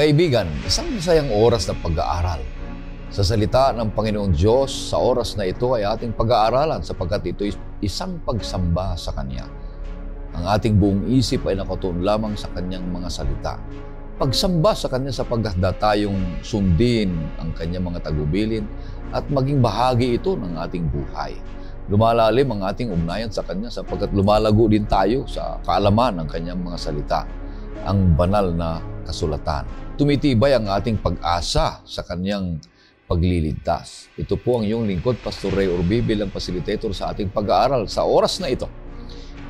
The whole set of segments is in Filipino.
Kaibigan, isang masayang oras ng pag-aaral. Sa salita ng Panginoong Diyos, sa oras na ito ay ating pag-aaralan sapagkat ito isang pagsamba sa Kanya. Ang ating buong isip ay nakatuon lamang sa Kanyang mga salita. Pagsamba sa Kanya sapagkat tayong sundin ang Kanyang mga tagubilin at maging bahagi ito ng ating buhay. Lumalalim ang ating ugnayan sa Kanya sapagkat lumalago din tayo sa kaalaman ng Kanyang mga salita. Ang banal na kasulatan. Tumitibay ang ating pag-asa sa kanyang pagliligtas. Ito po ang iyong lingkod, Pastor Ray Orbe, bilang facilitator sa ating pag-aaral sa oras na ito.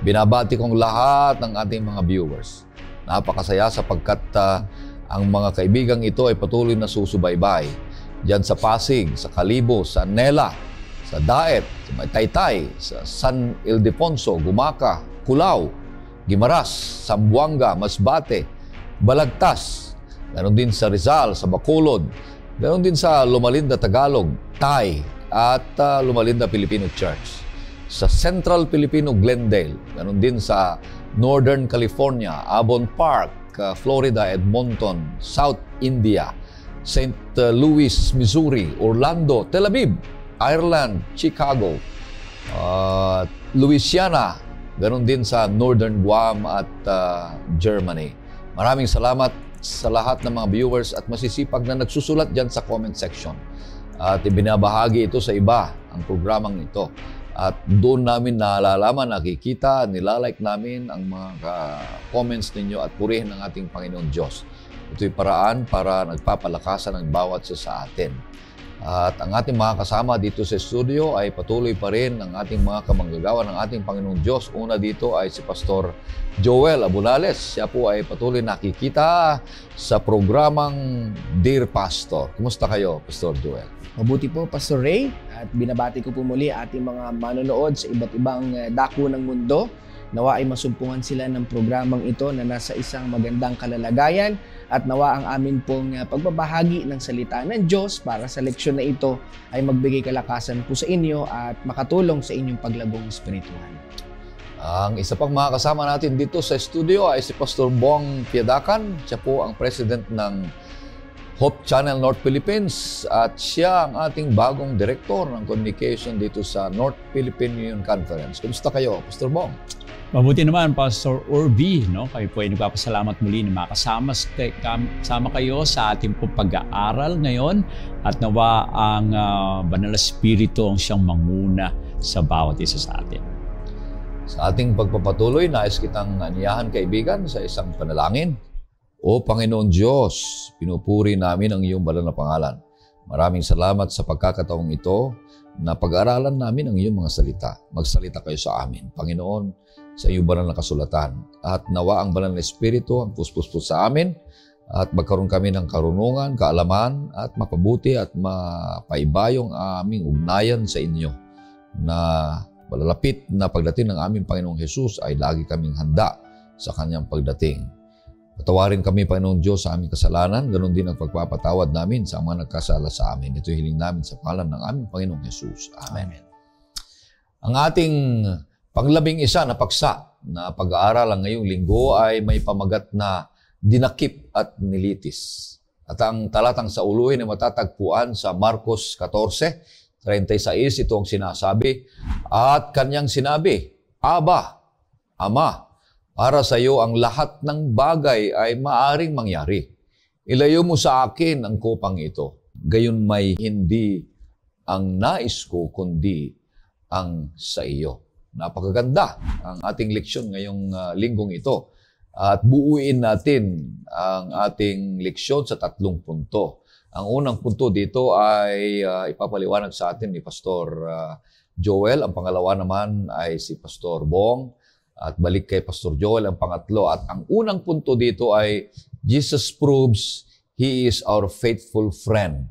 Binabati kong lahat ng ating mga viewers. Napakasaya sapagkat uh, ang mga kaibigang ito ay patuloy na susubaybay. Diyan sa Pasig, sa Kalibo, sa Nela, sa Daet, sa Taytay, sa San Ildefonso, Gumaka, Culaw, Gimaras, Sambuanga, Masbate, Balagtas. Ganon din sa Rizal, sa Bacolod. Ganon din sa Lumalinda, Tagalog, Tay, at uh, ah, Lumalinda, Filipino Church. Sa Central Filipino, Glendale. Ganon din sa Northern California, Avon Park, uh, Florida, Edmonton, South India, St. Ah, Louis, Missouri, Orlando, Tel Aviv, Ireland, Chicago, uh, Louisiana, ganun din sa Northern Guam at uh, Germany. Maraming salamat sa lahat ng mga viewers at masisipag na nagsusulat dyan sa comment section. At ibinabahagi ito sa iba, ang programang ito. At doon namin nalalaman, nakikita, nilalike namin ang mga ah, comments ninyo at purihin ng ating Panginoon Diyos. Ito'y paraan para nagpapalakasan ng bawat isa sa atin. At ang ating mga kasama dito sa studio ay patuloy pa rin ang ating mga kamanggagawa ng ating Panginoong Diyos. Una dito ay si Pastor Joel Abunales. Siya po ay patuloy nakikita sa programang Dear Pastor. Kumusta kayo, Pastor Joel? Mabuti po, Pastor Ray. At binabati ko po muli ating mga manonood sa iba't ibang eh, dako ng mundo. Nawa ay masumpungan sila ng programang ito na nasa isang magandang kalalagayan at nawa ang amin pong ah, pagbabahagi ng salita ng Diyos para sa leksyon na ito ay magbigay kalakasan po sa inyo at makatulong sa inyong paglabong espiritual. Ang isa pang mga kasama natin dito sa studio ay si Pastor Bong Piedakan. Siya po ang president ng Hope Channel North Philippines at siya ang ating bagong director ng communication dito sa North Philippine Union Conference. Kumusta kayo, Pastor Bong? Mabuti naman, Pastor Orby, no? kayo po ay nagpapasalamat muli na makasama sama kayo sa ating pag-aaral ngayon at nawa ang uh, Banal Espiritu ang siyang manguna sa bawat isa sa atin. Sa ating pagpapatuloy, nais kitang anyahan kaibigan sa isang panalangin. O Panginoon Diyos, pinupuri namin ang iyong banal na pangalan. Maraming salamat sa pagkakataong ito na pag-aralan namin ang iyong mga salita. Magsalita kayo sa amin. Panginoon, sa iyo banal na kasulatan. At nawa ang banal na Espiritu ang puspuspos sa amin at magkaroon kami ng karunungan, kaalaman at mapabuti at mapaibayong aming ugnayan sa inyo na malalapit na pagdating ng aming Panginoong Hesus ay lagi kaming handa sa kanyang pagdating. Patawarin kami, Panginoong Diyos, sa aming kasalanan. Ganon din ang pagpapatawad namin sa mga nagkasala sa amin. Ito hiling namin sa pangalan ng aming Panginoong Hesus. Amen. Amen. Ang ating Panglabing isa na paksa na pag-aaralan ngayong linggo ay may pamagat na dinakip at nilitis. At ang talatang sa uluhin na matatagpuan sa Marcos 14:36 ito ang sinasabi. At kanyang sinabi, Aba, Ama, para sa iyo ang lahat ng bagay ay maaring mangyari. Ilayo mo sa akin ang kupang ito. Gayon may hindi ang nais ko, kundi ang sa iyo. Napakaganda ang ating leksyon ngayong uh, linggong ito. At buuin natin ang ating leksyon sa tatlong punto. Ang unang punto dito ay uh, ipapaliwanag sa atin ni Pastor uh, Joel. Ang pangalawa naman ay si Pastor Bong. At balik kay Pastor Joel ang pangatlo. At ang unang punto dito ay Jesus proves He is our faithful friend.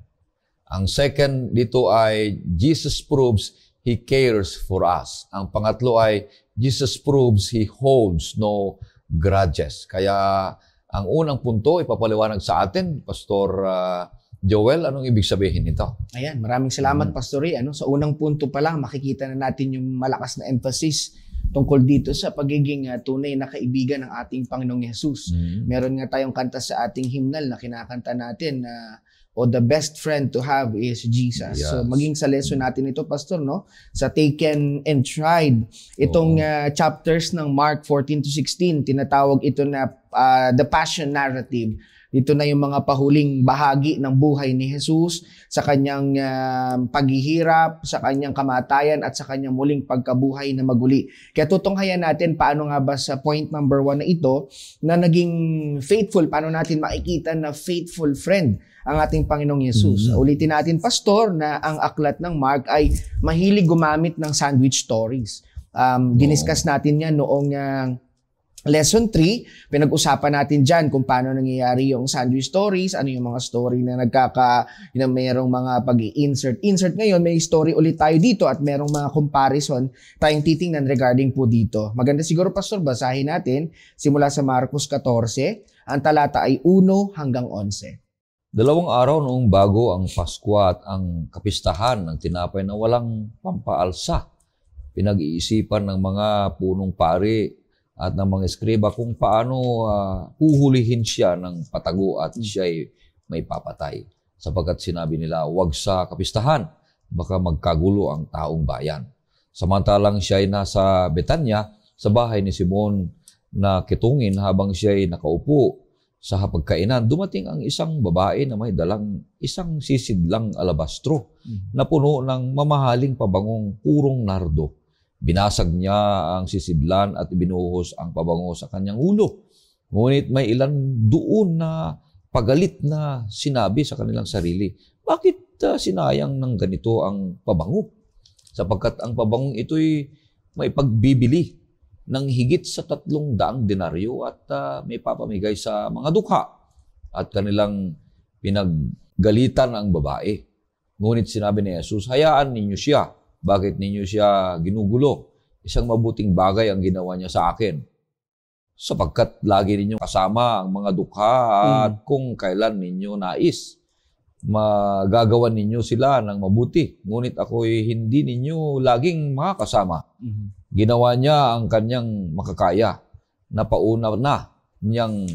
Ang second dito ay Jesus proves He cares for us. Ang pangatlo ay, Jesus proves He holds no grudges. Kaya, ang unang punto, ipapaliwanag sa atin, Pastor uh, Joel, anong ibig sabihin nito? Ayan, maraming salamat, mm. Pastor Ray. Ano, sa unang punto pa lang, makikita na natin yung malakas na emphasis tungkol dito sa pagiging uh, tunay na kaibigan ng ating Panginoong Yesus. Mm. Meron nga tayong kanta sa ating himnal na kinakanta natin na uh, o the best friend to have is Jesus. Yes. So maging sa lesson natin ito, Pastor, no? Sa taken and tried, itong oh. uh, chapters ng Mark 14 to 16, tinatawag ito na uh, the passion narrative. Dito na yung mga pahuling bahagi ng buhay ni Jesus sa kanyang uh, paghihirap, sa kanyang kamatayan at sa kanyang muling pagkabuhay na maguli. Kaya tutunghayan natin paano nga ba sa point number one na ito na naging faithful, paano natin makikita na faithful friend ang ating Panginoong Yesus. Mm-hmm. Ulitin natin, Pastor, na ang aklat ng Mark ay mahilig gumamit ng sandwich stories. Um, diniscuss natin yan noong uh, Lesson 3, pinag-usapan natin dyan kung paano nangyayari yung sandwich stories, ano yung mga story na nagkaka, yun ang mayroong mga pag insert Insert ngayon, may story ulit tayo dito at merong mga comparison tayong titingnan regarding po dito. Maganda siguro, Pastor, basahin natin simula sa Marcos 14, ang talata ay 1 hanggang 11. Dalawang araw noong bago ang Pasko at ang kapistahan ng tinapay na walang pampaalsa. Pinag-iisipan ng mga punong pari at ng mga eskriba kung paano uh, huhulihin siya ng patago at hmm. siya ay may papatay. Sapagkat sinabi nila, huwag sa kapistahan, baka magkagulo ang taong bayan. Samantalang siya ay nasa Betanya, sa bahay ni Simon na kitungin habang siya ay nakaupo sa hapagkainan, dumating ang isang babae na may dalang isang sisidlang alabastro mm-hmm. na puno ng mamahaling pabangong purong nardo. Binasag niya ang sisidlan at ibinuhos ang pabango sa kanyang ulo. Ngunit may ilan doon na pagalit na sinabi sa kanilang sarili, bakit uh, sinayang ng ganito ang pabango? Sapagkat ang pabangong ito'y may pagbibili ng higit sa tatlong daang denaryo at uh, may papamigay sa mga dukha at kanilang pinaggalitan ang babae. Ngunit sinabi ni Jesus, hayaan ninyo siya. Bakit ninyo siya ginugulo? Isang mabuting bagay ang ginawa niya sa akin. Sapagkat lagi ninyo kasama ang mga dukha at mm. kung kailan ninyo nais magagawa ninyo sila ng mabuti. Ngunit ako'y hindi ninyo laging makakasama. hmm Ginawa niya ang kanyang makakaya. Napauna na niyang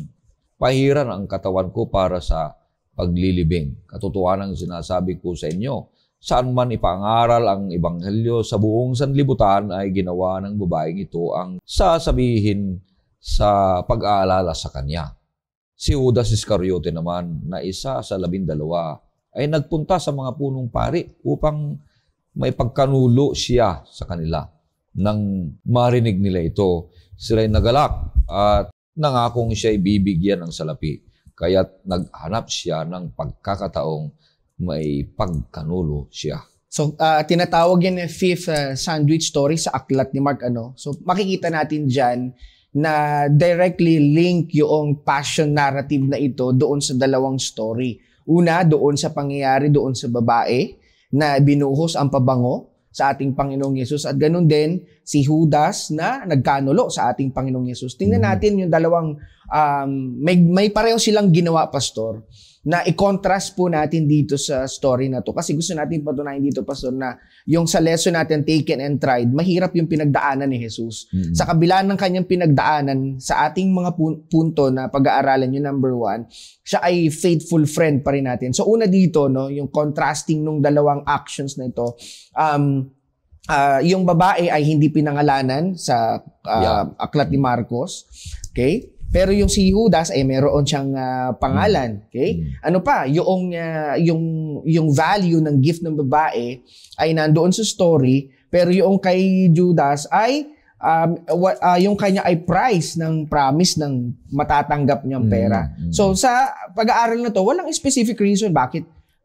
pahiran ang katawan ko para sa paglilibing. Katotohanan ang sinasabi ko sa inyo, saan man ipangaral ang ebanghelyo sa buong sanlibutan ay ginawa ng babaeng ito ang sasabihin sa pag-aalala sa kanya. Si Judas Iscariote naman na isa sa labindalawa ay nagpunta sa mga punong pari upang may pagkanulo siya sa kanila nang marinig nila ito, sila'y nagalak at nangakong siya'y bibigyan ng salapi. Kaya't naghanap siya ng pagkakataong may pagkanulo siya. So, uh, tinatawag yan na fifth uh, sandwich story sa aklat ni Mark. Ano? So, makikita natin dyan na directly link yung passion narrative na ito doon sa dalawang story. Una, doon sa pangyayari doon sa babae na binuhos ang pabango sa ating Panginoong Yesus. At ganun din si Judas na nagkanulo sa ating Panginoong Yesus. Tingnan mm. natin yung dalawang, um, may, may pareho silang ginawa, Pastor na i-contrast po natin dito sa story na to. Kasi gusto natin patunayan dito, Pastor, na yung sa lesson natin, taken and tried, mahirap yung pinagdaanan ni Jesus. Mm-hmm. Sa kabila ng kanyang pinagdaanan, sa ating mga punto na pag-aaralan yung number one, siya ay faithful friend pa rin natin. So una dito, no, yung contrasting ng dalawang actions na ito, um, uh, yung babae ay hindi pinangalanan sa uh, yeah. aklat ni Marcos. Okay? Pero yung si Judas ay eh, meron siyang uh, pangalan, hmm. okay? Hmm. Ano pa, yung uh, yung yung value ng gift ng babae ay nandoon sa story, pero yung kay Judas ay um, uh, yung kanya ay price ng promise ng matatanggap niyang hmm. pera. So sa pag-aaral na to, walang specific reason bakit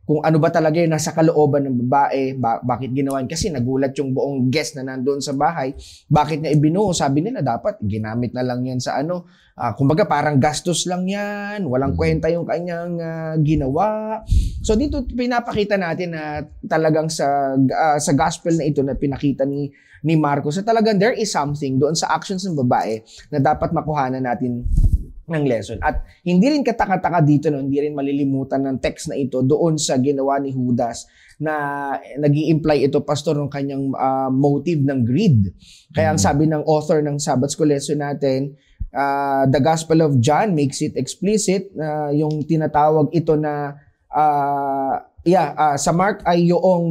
kung ano ba talaga yung nasa kalooban ng babae, ba- bakit ginawan. Kasi nagulat yung buong guest na nandoon sa bahay, bakit niya ibinuo. Sabi nila dapat ginamit na lang yan sa ano. Uh, kumbaga parang gastos lang yan, walang mm-hmm. kwenta yung kanyang uh, ginawa. So dito pinapakita natin na talagang sa, uh, sa gospel na ito na pinakita ni, ni Marcos, na talagang there is something doon sa actions ng babae na dapat makuhanan natin ng lesson. At hindi rin katakataka dito, no? hindi rin malilimutan ng text na ito doon sa ginawa ni Judas na nag imply ito, Pastor, ng kanyang uh, motive ng greed. Kaya ang mm. sabi ng author ng Sabbath School lesson natin, uh, the Gospel of John makes it explicit, uh, yung tinatawag ito na, uh, yeah, uh, sa Mark ay yung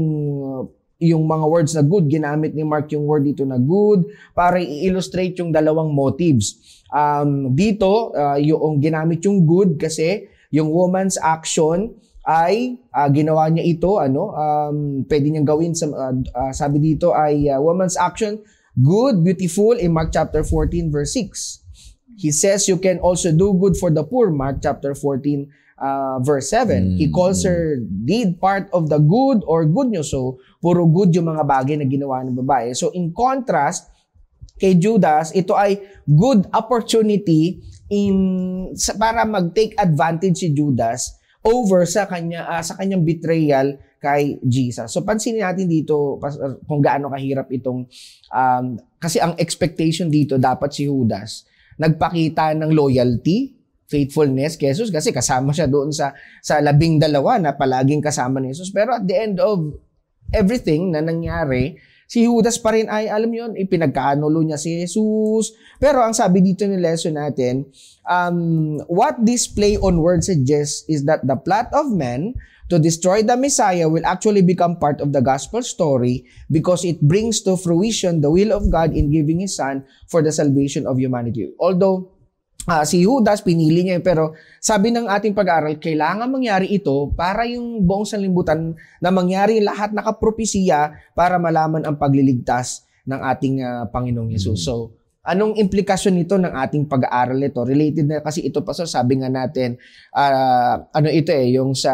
yung mga words na good, ginamit ni Mark yung word dito na good para i-illustrate yung dalawang motives. Um, dito, uh, yung ginamit yung good kasi yung woman's action ay uh, ginawa niya ito ano um pwede niyang gawin sa uh, uh, sabi dito ay uh, woman's action good beautiful in Mark chapter 14 verse 6 he says you can also do good for the poor Mark chapter 14 uh, verse 7. Mm. He calls her deed part of the good or good news. So, puro good yung mga bagay na ginawa ng babae. So, in contrast, kay Judas, ito ay good opportunity in para mag-take advantage si Judas over sa kanya uh, sa kanyang betrayal kay Jesus. So pansinin natin dito ah, kung gaano kahirap itong um, kasi ang expectation dito dapat si Judas nagpakita ng loyalty, faithfulness kay Jesus kasi kasama siya doon sa sa labing dalawa na palaging kasama ni Jesus. Pero at the end of everything na nangyari, si Judas pa rin ay, alam yon ipinagkaanulo niya si Jesus. Pero ang sabi dito ni lesson natin, um, what this play on words suggests is that the plot of men to destroy the Messiah will actually become part of the gospel story because it brings to fruition the will of God in giving His Son for the salvation of humanity. Although, Uh, si Judas, pinili niya pero sabi ng ating pag-aaral, kailangan mangyari ito para yung buong sanlibutan na mangyari lahat nakapropesiya para malaman ang pagliligtas ng ating uh, Panginoong Yesus. Mm-hmm. So, Anong implikasyon nito ng ating pag-aaral nito? Related na kasi ito pa sa sabi nga natin uh, ano ito eh yung sa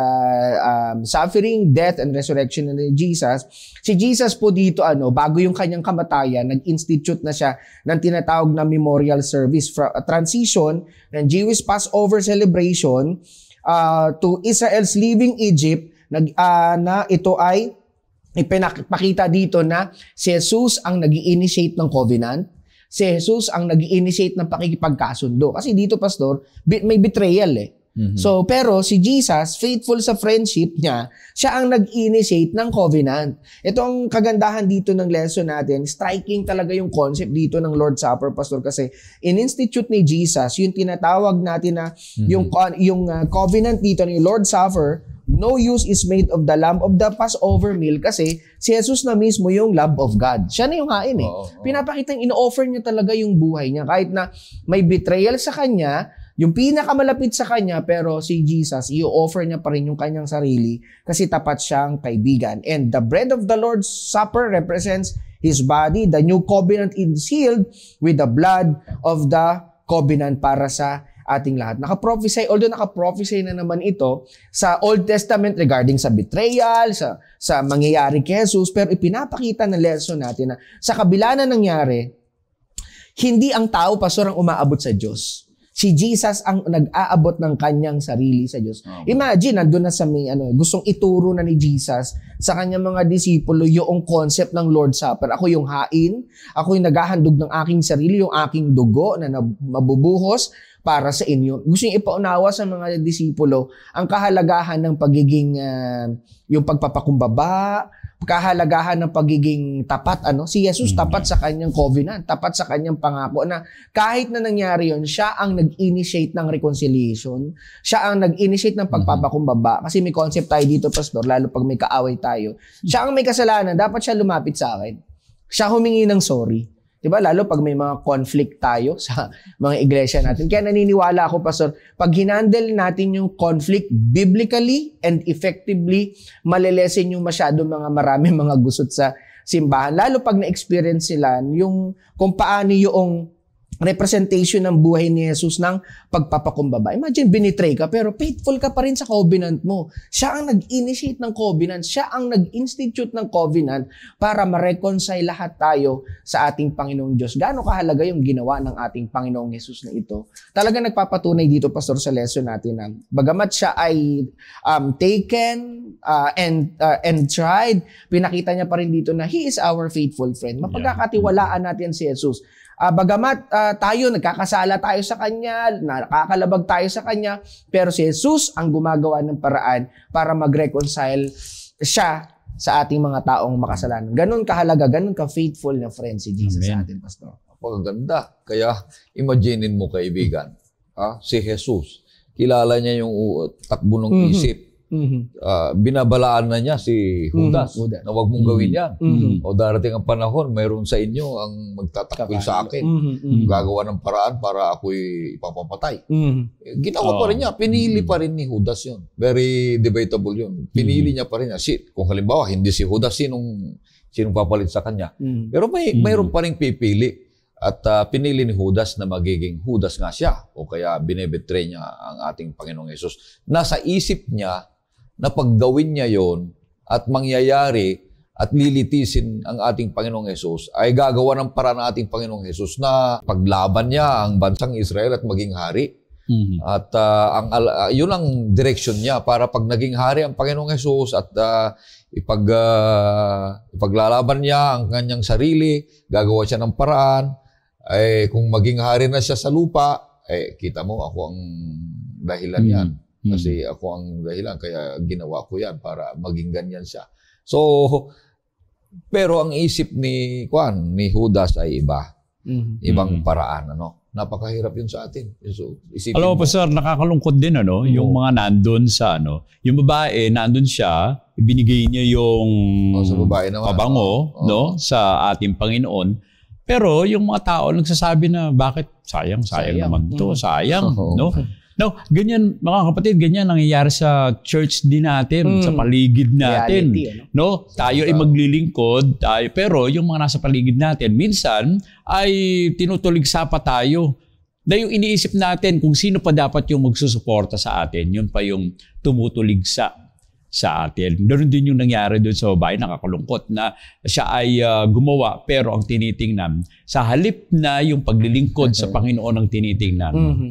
um, suffering, death and resurrection ni Jesus. Si Jesus po dito ano bago yung kanyang kamatayan nag-institute na siya ng tinatawag na memorial service from ah, transition ng Jewish Passover celebration uh, to Israel's leaving Egypt nag uh, na ito ay ipinakita dito na si Jesus ang nag initiate ng covenant si Jesus ang nag-initiate ng pakikipagkasundo. Kasi dito, Pastor, may betrayal eh. Mm-hmm. So, pero si Jesus, faithful sa friendship niya, siya ang nag-initiate ng covenant. Itong kagandahan dito ng lesson natin. Striking talaga yung concept dito ng Lord's Supper, Pastor, kasi in-institute ni Jesus, yung tinatawag natin na mm-hmm. yung, uh, yung uh, covenant dito, yung Lord's Supper, no use is made of the lamb of the Passover meal kasi si Jesus na mismo yung love of God. Siya na yung hain eh. Oh, oh. Pinapakita yung in-offer niya talaga yung buhay niya. Kahit na may betrayal sa kanya, yung pinakamalapit sa kanya pero si Jesus, i-offer niya pa rin yung kanyang sarili kasi tapat siyang kaibigan. And the bread of the Lord's Supper represents His body. The new covenant is sealed with the blood of the covenant para sa ating lahat. Naka-prophesy, although naka-prophesy na naman ito sa Old Testament regarding sa betrayal, sa, sa mangyayari kay Jesus, pero ipinapakita ng lesson natin na sa kabila na nangyari, hindi ang tao, pastor, ang umaabot sa Diyos. Si Jesus ang nag-aabot ng kanyang sarili sa Diyos. Imagine, nandun na sa may, ano, gustong ituro na ni Jesus sa kanyang mga disipulo yung concept ng Lord's Supper. Ako yung hain, ako yung naghahandog ng aking sarili, yung aking dugo na mabubuhos para sa inyo. Gusto niyo ipaunawa sa mga disipulo ang kahalagahan ng pagiging uh, yung pagpapakumbaba, kahalagahan ng pagiging tapat ano si Jesus mm. tapat sa kanyang covenant tapat sa kanyang pangako na kahit na nangyari yon siya ang nag-initiate ng reconciliation siya ang nag-initiate ng mm-hmm. pagpapakumbaba kasi may concept tayo dito pastor lalo pag may kaaway tayo siya ang may kasalanan dapat siya lumapit sa akin siya humingi ng sorry 'Di ba? Lalo pag may mga conflict tayo sa mga iglesia natin. Kaya naniniwala ako, pastor, pag hinandle natin yung conflict biblically and effectively, malelesen yung masyado mga marami mga gusot sa simbahan. Lalo pag na-experience nila yung kung paano yung representation ng buhay ni Jesus ng pagpapakumbaba. Imagine, binitray ka, pero faithful ka pa rin sa covenant mo. Siya ang nag-initiate ng covenant. Siya ang nag-institute ng covenant para ma-reconcile lahat tayo sa ating Panginoong Diyos. Gaano kahalaga yung ginawa ng ating Panginoong Jesus na ito? Talaga nagpapatunay dito, Pastor, sa lesson natin na bagamat siya ay um, taken uh, and, uh, and tried, pinakita niya pa rin dito na He is our faithful friend. Mapagkakatiwalaan natin si Jesus Uh, bagamat uh, tayo, nagkakasala tayo sa Kanya, nakakalabag tayo sa Kanya, pero si Jesus ang gumagawa ng paraan para mag-reconcile siya sa ating mga taong makasalanan. Ganon kahalaga, ganon ka-faithful na friend si Jesus Amen. sa atin, Pastor. Ang ganda. Kaya imaginein mo, kaibigan, ha? si Jesus, kilala niya yung uh, takbo ng mm-hmm. isip Mm-hmm. Uh, binabalaan na niya si Judas mm-hmm. na huwag mong gawin mm-hmm. yan. Mm-hmm. O darating ang panahon, mayroon sa inyo ang magtatakwil sa akin. Mm-hmm. mm-hmm. Gagawa ng paraan para ako'y ipapapatay. Mm-hmm. Eh, ginawa oh. pa rin niya. Oh. Pinili mm-hmm. pa rin ni Judas yun. Very debatable yun. Pinili mm-hmm. niya pa rin niya. Si, kung halimbawa, hindi si Judas, sinong, sinong papalit sa kanya? Mm-hmm. Pero may, mm-hmm. mayroon pa rin pipili. At uh, pinili ni Judas na magiging Judas nga siya o kaya binebetray niya ang ating Panginoong Yesus. Nasa isip niya na paggawin niya yon at mangyayari at lilitisin ang ating Panginoong Hesus ay gagawa ng para ng ating Panginoong Hesus na paglaban niya ang bansang Israel at maging hari. Mm-hmm. At uh, ang uh, yun ang direction niya para pag naging hari ang Panginoong Hesus at uh, ipag uh, ipaglalaban niya ang kanyang sarili, gagawa siya ng paraan ay kung maging hari na siya sa lupa, ay kita mo ako ang dahilan mm-hmm. yan. Hmm. Kasi ako ang dahilan kaya ginawa ko 'yan para maging ganyan siya. So pero ang isip ni Juan, ni Judas ay iba. Mm-hmm. Ibang hmm. paraan ano. Napakahirap 'yun sa atin. So isipin Alam mo, mo sir, nakakalungkot din ano, yung mga nandun sa ano, yung babae nandun siya, binigay niya yung oh, sa babae naman. pabango, oh. no, sa ating Panginoon. Pero yung mga tao nagsasabi na bakit sayang sayang, sayang. naman to, mm-hmm. sayang, no? No, ganyan mga kapatid, ganyan nangyayari sa church din natin, mm. sa hmm. paligid natin. Reality, ano? No, tayo so, ay maglilingkod, tayo pero yung mga nasa paligid natin minsan ay tinutuligsa pa tayo na yung iniisip natin kung sino pa dapat yung magsusuporta sa atin, yun pa yung tumutuligsa sa atin. Ganun din yung nangyari doon sa babae, nakakalungkot na siya ay uh, gumawa pero ang tinitingnan, sa halip na yung paglilingkod okay. sa mm-hmm. Panginoon ang tinitingnan. Mm-hmm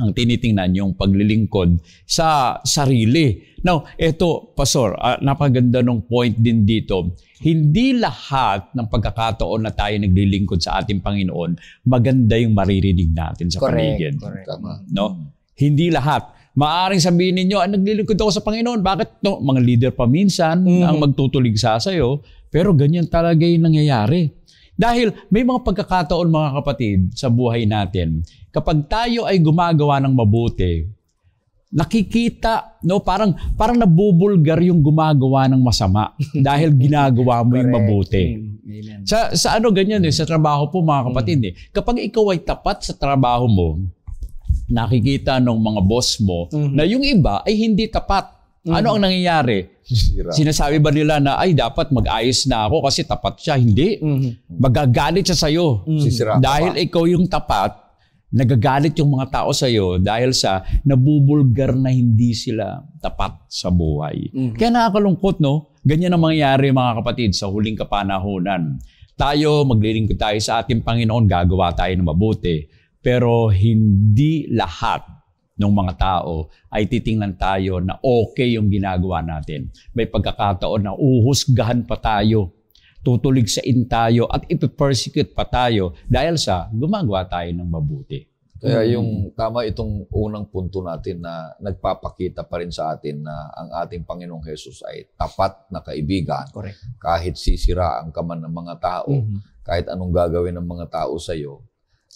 ang tinitingnan yung paglilingkod sa sarili. Now, eto, Pastor, uh, napaganda ng point din dito. Hindi lahat ng pagkakataon na tayo naglilingkod sa ating Panginoon, maganda yung maririnig natin sa correct, paligid. Correct. No? Hindi lahat. Maaring sabihin ninyo, ah, naglilingkod ako sa Panginoon. Bakit? No, mga leader pa minsan mm-hmm. ang magtutuligsa sa'yo. Pero ganyan talaga yung nangyayari dahil may mga pagkakataon mga kapatid sa buhay natin, kapag tayo ay gumagawa ng mabuti, nakikita, no, parang parang nabubulgar yung gumagawa ng masama dahil ginagawa mo yung mabuti. Amen. Sa sa ano ganyan eh, sa trabaho po mga kapatid mm. eh. Kapag ikaw ay tapat sa trabaho mo, nakikita ng mga boss mo mm-hmm. na yung iba ay hindi tapat. Ano mm-hmm. Ano ang nangyayari? Sira. Sinasabi ba nila na, ay, dapat mag-ayos na ako kasi tapat siya? Hindi. Mm-hmm. Magagalit siya sa'yo. Mm-hmm. Sisira dahil pa. ikaw yung tapat, nagagalit yung mga tao sa'yo dahil sa nabubulgar na hindi sila tapat sa buhay. Mm-hmm. Kaya nakakalungkot, no? Ganyan ang mangyayari, mga kapatid, sa huling kapanahonan. Tayo, maglilingkod tayo sa ating Panginoon, gagawa tayo ng mabuti. Pero hindi lahat ng mga tao ay titingnan tayo na okay yung ginagawa natin. May pagkakataon na uhusgahan pa tayo, tutuligsain tayo at ipipersecute pa tayo dahil sa gumagawa tayo ng mabuti. Kaya mm. yung tama itong unang punto natin na nagpapakita pa rin sa atin na ang ating Panginoong Hesus ay tapat na kaibigan. Correct. Kahit sisiraan ka man ng mga tao, mm-hmm. kahit anong gagawin ng mga tao sa iyo,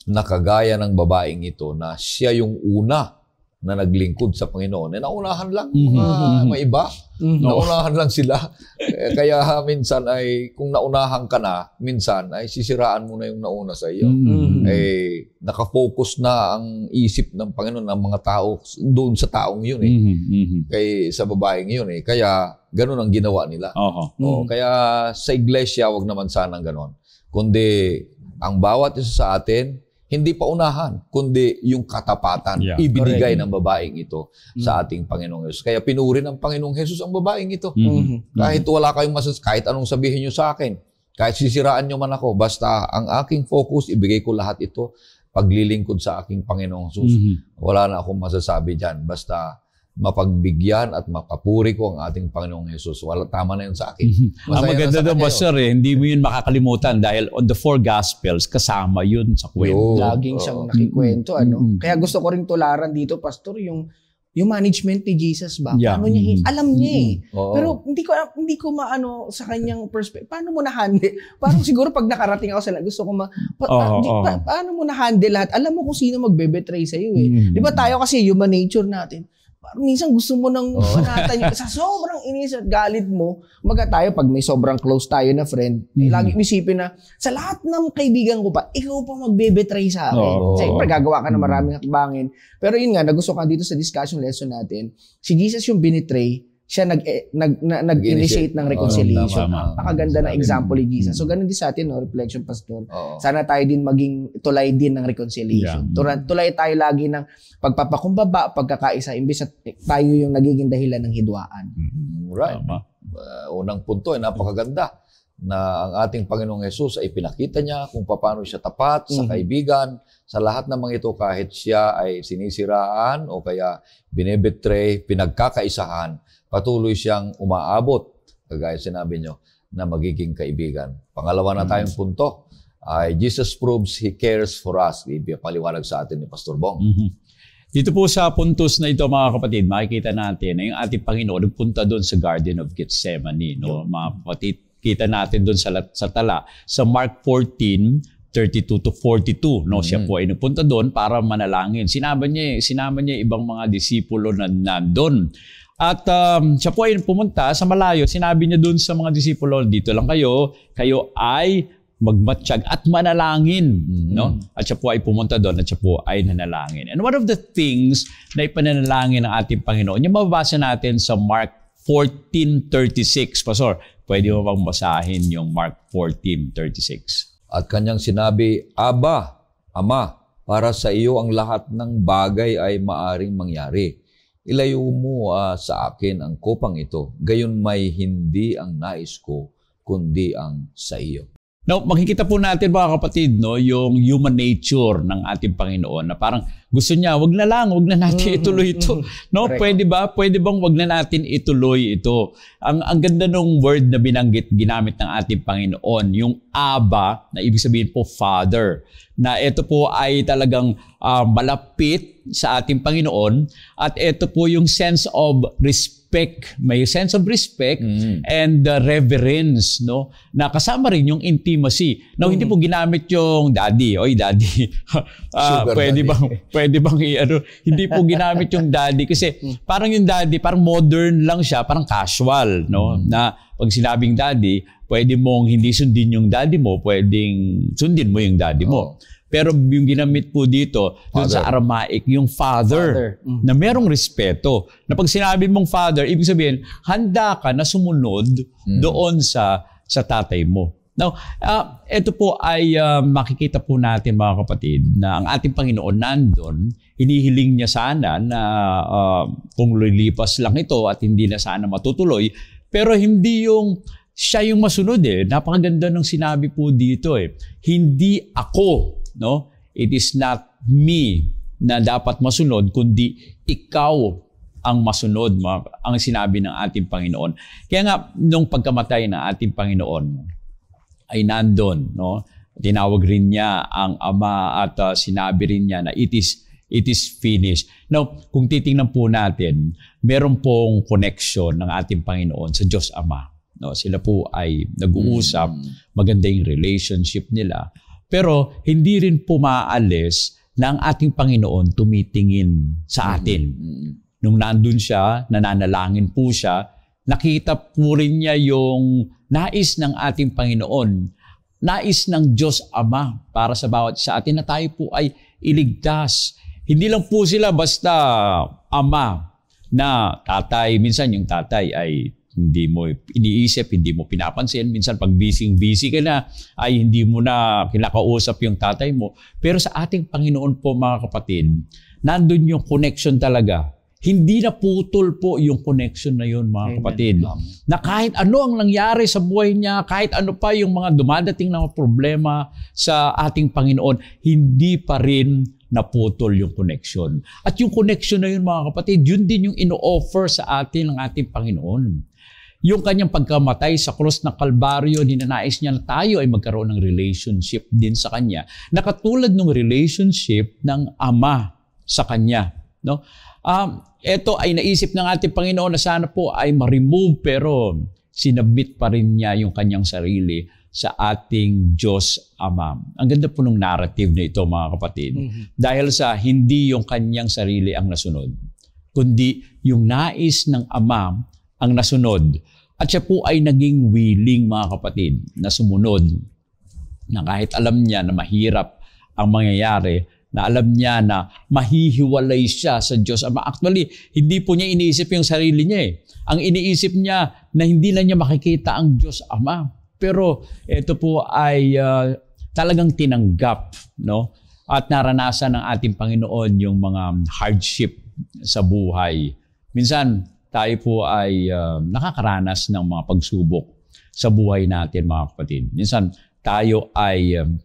nakagaya ng babaeng ito na siya yung una na naglingkod sa Panginoon. Eh, naunahan lang mhm. mga mm-hmm. may iba. Mm-hmm. Naunahan lang sila. Eh, kaya minsan ay kung naunahan ka na, minsan ay sisiraan mo na yung nauna sa iyo. Mm-hmm. Eh nakafocus na ang isip ng Panginoon ng mga tao doon sa taong yun eh. Mm-hmm. Kay sa babaeng yun eh. Kaya ganun ang ginawa nila. Uh-huh. O, mhm. kaya sa iglesia wag naman sanang ganun. Kundi ang bawat isa sa atin hindi paunahan, kundi yung katapatan yeah. ibinigay Correct. ng babaeng ito mm-hmm. sa mm. ating Panginoong Hesus. Kaya pinuri ng Panginoong Hesus ang babaeng ito. Mm-hmm. mm-hmm. Kahit mm-hmm. wala kayong masas, kahit anong sabihin nyo sa akin, kahit sisiraan nyo man ako, basta ang aking focus, ibigay ko lahat ito paglilingkod sa aking Panginoong Hesus. Mm-hmm. Wala na akong masasabi dyan. Basta mapagbigyan at makapuri ko ang ating Panginoong Yesus. Wala, tama na yun sa akin. Mhm. ang maganda doon, Pastor, eh, hindi mo yun makakalimutan dahil on the four Gospels, kasama yun sa kwento. Yo, Laging siyang uh, nakikwento. Mm, ano? Mm, Kaya gusto ko rin tularan dito, Pastor, yung yung management ni Jesus ba? Yeah. Paano niya, alam niya eh. mm Pero hindi ko hindi ko maano sa kanyang perspective. Paano mo na-handle? Parang siguro pag nakarating ako sa gusto ko ma pa, oh, di, Pa, paano mo na-handle lahat? Alam mo kung sino magbe-betray sa iyo eh. mm 'Di ba tayo kasi human nature natin. Parang minsan gusto mo nang oh. panatan yung, sa sobrang inis at galit mo, maga tayo pag may sobrang close tayo na friend, eh, mm-hmm. lagi isipin na, sa lahat ng kaibigan ko pa, ikaw pa magbe-betray sa akin. Oh. Siyempre, gagawa ka na mm-hmm. maraming hakbangin. Pero yun nga, nagusto ka dito sa discussion lesson natin, si Jesus yung binitray, siya nag eh, nag nag-initiate ng reconciliation. Oh, tama, Napakaganda ng example ni Jesus. So mm. ganun din sa atin no, reflection pastor. Oh. Sana tayo din maging tulay din ng reconciliation. Yeah. Tulay tayo lagi ng pagpapakumbaba, pagkakaisa imbes at tayo yung nagiging dahilan ng hidwaan. Mm-hmm. Right. Tama. Uh, unang punto ay eh, napakaganda na ang ating Panginoong Yesus ay pinakita niya kung paano siya tapat sa mm-hmm. kaibigan, sa lahat ng mga ito kahit siya ay sinisiraan o kaya binebetray, pinagkakaisahan patuloy siyang umaabot, kagaya sinabi nyo, na magiging kaibigan. Pangalawa na mm. tayong punto ay Jesus proves He cares for us. Ipapaliwanag sa atin ni Pastor Bong. Mm-hmm. Dito po sa puntos na ito mga kapatid, makikita natin na yung ating Panginoon nagpunta doon sa Garden of Gethsemane. No? Mga kapatid, kita natin doon sa, sa tala. Sa Mark 14, 32 to 42, no? siya mm. po ay nagpunta doon para manalangin. Sinama niya, sinama niya ibang mga disipulo na nandoon. At um, siya po ay pumunta sa malayo. Sinabi niya doon sa mga disipulo, dito lang kayo, kayo ay magmatsyag at manalangin. Mm, no? Mm. At siya po ay pumunta doon at siya po ay nanalangin. And one of the things na ipananalangin ng ating Panginoon, yung mababasa natin sa Mark 14.36. Pastor, pwede mo bang basahin yung Mark 14.36? At kanyang sinabi, Aba, Ama, para sa iyo ang lahat ng bagay ay maaring mangyari Ilayo mo uh, sa akin ang kupang ito, gayon may hindi ang nais ko, kundi ang sa iyo. Now, makikita po natin mga kapatid, no, yung human nature ng ating Panginoon na parang gusto niya, wag na lang, wag na natin mm-hmm, ituloy ito. Mm-hmm. No, pwede ba? Pwede bang wag na natin ituloy ito? Ang ang ganda ng word na binanggit ginamit ng ating Panginoon, yung Abba na ibig sabihin po Father. Na ito po ay talagang uh, malapit sa ating Panginoon at ito po yung sense of respect respect, may sense of respect mm. and uh, reverence, no? Na kasama rin yung intimacy. Now, mm. hindi po ginamit yung daddy, oy daddy. uh, Sugar pwede daddy. bang pwede bang ano, hindi po ginamit yung daddy kasi mm. parang yung daddy parang modern lang siya, parang casual, no? Mm. Na pag sinabing daddy, pwede mong hindi sundin yung daddy mo, pwedeng sundin mo yung daddy mo. Oh. Pero yung ginamit po dito, doon sa Aramaic, yung father, father. Mm-hmm. na merong respeto. Na pag sinabi mong father, ibig sabihin, handa ka na sumunod mm-hmm. doon sa sa tatay mo. Now, uh, ah, ito po ay uh, makikita po natin mga kapatid na ang ating Panginoon nandun, hinihiling niya sana na uh, kung lilipas lang ito at hindi na sana matutuloy, pero hindi yung siya yung masunod eh. Napakaganda ng sinabi po dito eh. Hindi ako no? It is not me na dapat masunod, kundi ikaw ang masunod, ang sinabi ng ating Panginoon. Kaya nga, nung pagkamatay ng ating Panginoon, ay nandon, no? Tinawag rin niya ang Ama at uh, sinabi rin niya na it is It is finished. Now, kung titingnan po natin, meron pong connection ng ating Panginoon sa Diyos Ama. No, sila po ay nag-uusap, mm. maganda yung relationship nila. Pero hindi rin pumaalis na ang ating Panginoon tumitingin sa mm-hmm. atin. Mm-hmm. Nung nandun siya, nananalangin po siya, nakita po rin niya yung nais ng ating Panginoon, nais ng Diyos Ama para sa bawat sa atin na tayo po ay iligtas. Hindi lang po sila basta ama na tatay, minsan yung tatay ay hindi mo iniisip, hindi mo pinapansin. Minsan pag busy-busy ka na, ay hindi mo na kinakausap yung tatay mo. Pero sa ating Panginoon po mga kapatid, nandun yung connection talaga. Hindi na putol po yung connection na yun mga Amen. kapatid. Na kahit ano ang nangyari sa buhay niya, kahit ano pa yung mga dumadating na problema sa ating Panginoon, hindi pa rin naputol yung connection. At yung connection na yun mga kapatid, yun din yung ino-offer sa atin ng ating Panginoon. Yung kanyang pagkamatay sa cross ng Kalbaryo, ninanais niya na tayo ay magkaroon ng relationship din sa kanya. Nakatulad ng relationship ng ama sa kanya. No? Um, ito ay naisip ng ating Panginoon na sana po ay ma-remove pero sinabit pa rin niya yung kanyang sarili sa ating Diyos Ama. Ang ganda po ng narrative na ito mga kapatid. Mm-hmm. Dahil sa hindi yung kanyang sarili ang nasunod, kundi yung nais ng Ama ang nasunod. At siya po ay naging willing mga kapatid na sumunod na kahit alam niya na mahirap ang mangyayari, na alam niya na mahihiwalay siya sa Diyos Ama. Actually, hindi po niya iniisip yung sarili niya eh. Ang iniisip niya na hindi na niya makikita ang Diyos Ama. Pero ito po ay uh, talagang tinanggap no? at naranasan ng ating Panginoon yung mga hardship sa buhay. Minsan, tayo po ay uh, nakakaranas ng mga pagsubok sa buhay natin mga kapatid. Minsan tayo ay um,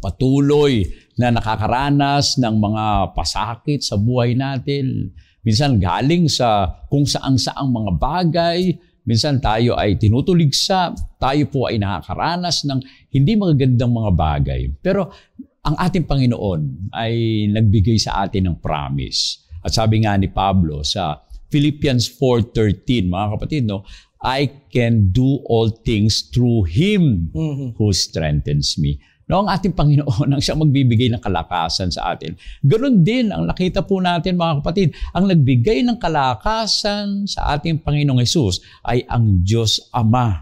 patuloy na nakakaranas ng mga pasakit sa buhay natin. Minsan galing sa kung saang-saang mga bagay, minsan tayo ay tinutuligsa, tayo po ay nakakaranas ng hindi magagandang mga bagay. Pero ang ating Panginoon ay nagbigay sa atin ng promise. At sabi nga ni Pablo sa Philippians 4.13, mga kapatid, no? I can do all things through Him mm-hmm. who strengthens me. No, ang ating Panginoon ang siyang magbibigay ng kalakasan sa atin. Ganon din ang nakita po natin mga kapatid, ang nagbigay ng kalakasan sa ating Panginoong Yesus ay ang Diyos Ama.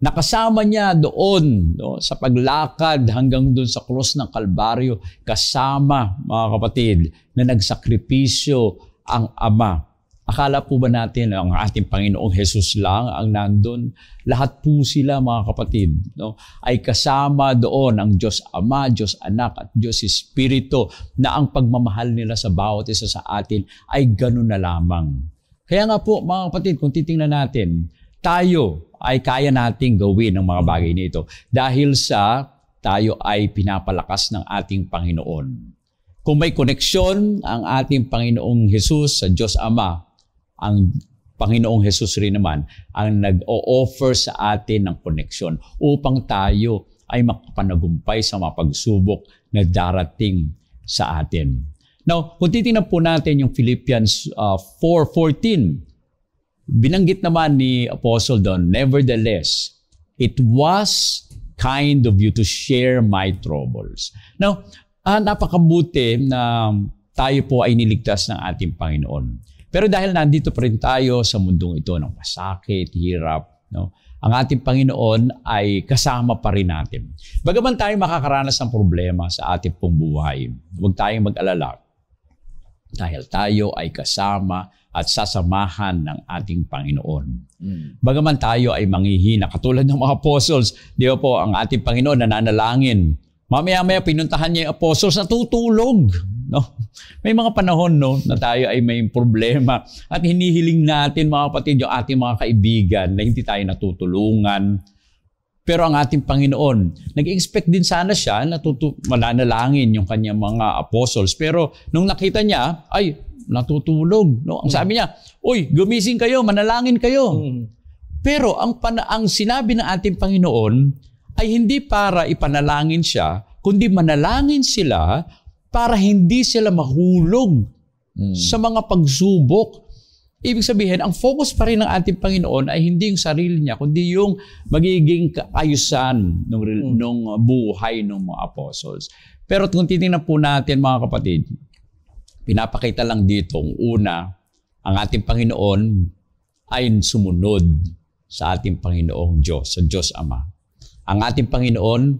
Nakasama niya doon no, sa paglakad hanggang doon sa krus ng Kalbaryo, kasama mga kapatid na nagsakripisyo ang Ama Akala po ba natin ang ating Panginoong Jesus lang ang nandun? Lahat po sila mga kapatid no? ay kasama doon ang Diyos Ama, Diyos Anak at Diyos Espiritu na ang pagmamahal nila sa bawat isa sa atin ay ganun na lamang. Kaya nga po mga kapatid, kung titingnan natin, tayo ay kaya nating gawin ang mga bagay nito dahil sa tayo ay pinapalakas ng ating Panginoon. Kung may koneksyon ang ating Panginoong Jesus sa Diyos Ama, ang Panginoong Hesus rin naman ang nag-o-offer sa atin ng koneksyon upang tayo ay makapanagumpay sa mga pagsubok na darating sa atin. Now, kung titingnan po natin yung Philippians uh, ah, 4.14, binanggit naman ni Apostle Don, Nevertheless, it was kind of you to share my troubles. Now, ah, napakabuti na tayo po ay niligtas ng ating Panginoon. Pero dahil nandito pa rin tayo sa mundong ito ng masakit, hirap, no? ang ating Panginoon ay kasama pa rin natin. Bagaman tayo makakaranas ng problema sa ating pong buhay, huwag tayong mag-alala dahil tayo ay kasama at sasamahan ng ating Panginoon. Hmm. Bagaman tayo ay manghihina, katulad ng mga apostles, di ba po, ang ating Panginoon nananalangin Mamaya-maya pinuntahan niya yung apostles na tutulog. No? May mga panahon no, na tayo ay may problema at hinihiling natin mga kapatid yung ating mga kaibigan na hindi tayo natutulungan. Pero ang ating Panginoon, nag-expect din sana siya na tutu- mananalangin yung kanyang mga apostles. Pero nung nakita niya, ay, natutulog. No? Ang sabi niya, Uy, gumising kayo, manalangin kayo. Mm. Pero ang, pana- ang sinabi ng ating Panginoon, ay hindi para ipanalangin siya, kundi manalangin sila para hindi sila mahulog mm. sa mga pagsubok. Ibig sabihin, ang focus pa rin ng ating Panginoon ay hindi yung sarili niya, kundi yung magiging kaayusan ng, mm. ng buhay ng mga apostles. Pero kung titingnan po natin mga kapatid, pinapakita lang dito, una, ang ating Panginoon ay sumunod sa ating Panginoong Diyos, sa Diyos Ama. Ang ating Panginoon,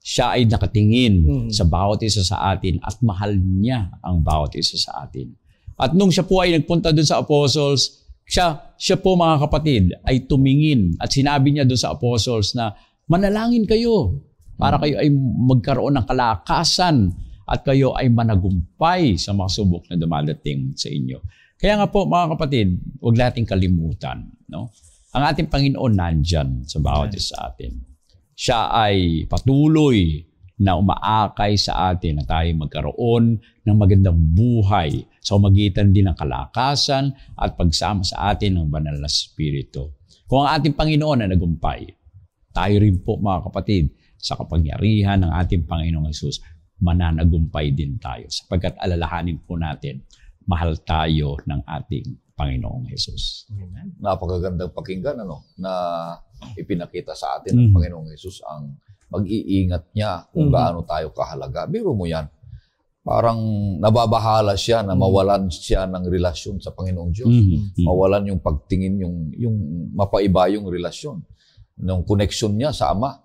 siya ay nakatingin mm-hmm. sa bawat isa sa atin at mahal niya ang bawat isa sa atin. At nung siya po ay nagpunta doon sa apostles, siya, siya po mga kapatid ay tumingin at sinabi niya doon sa apostles na manalangin kayo para hmm. kayo ay magkaroon ng kalakasan at kayo ay managumpay sa mga subok na dumadating sa inyo. Kaya nga po mga kapatid, huwag nating kalimutan. No? Ang ating Panginoon nandyan sa bawat isa sa atin siya ay patuloy na umaakay sa atin na tayo magkaroon ng magandang buhay sa so, din ng kalakasan at pagsama sa atin ng banal na spirito. Kung ang ating Panginoon ay nagumpay, tayo rin po mga kapatid, sa kapangyarihan ng ating Panginoong Yesus, mananagumpay din tayo sapagkat alalahanin po natin, mahal tayo ng ating Panginoong Yesus. Amen. Napakagandang pakinggan ano, na ipinakita sa atin ng mm-hmm. Panginoong Yesus ang mag-iingat niya kung mm gaano tayo kahalaga. Biro mo yan. Parang nababahala siya na mm. mawalan siya ng relasyon sa Panginoong Diyos. Mm-hmm. Mawalan yung pagtingin, yung, yung mapaiba yung relasyon, ng connection niya sa Ama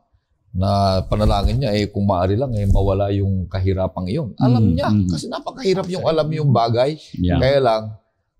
na panalangin niya eh kung maaari lang eh mawala yung kahirapang iyon. Alam mm-hmm. niya mm. kasi napakahirap yung alam yung bagay. Yeah. Kaya lang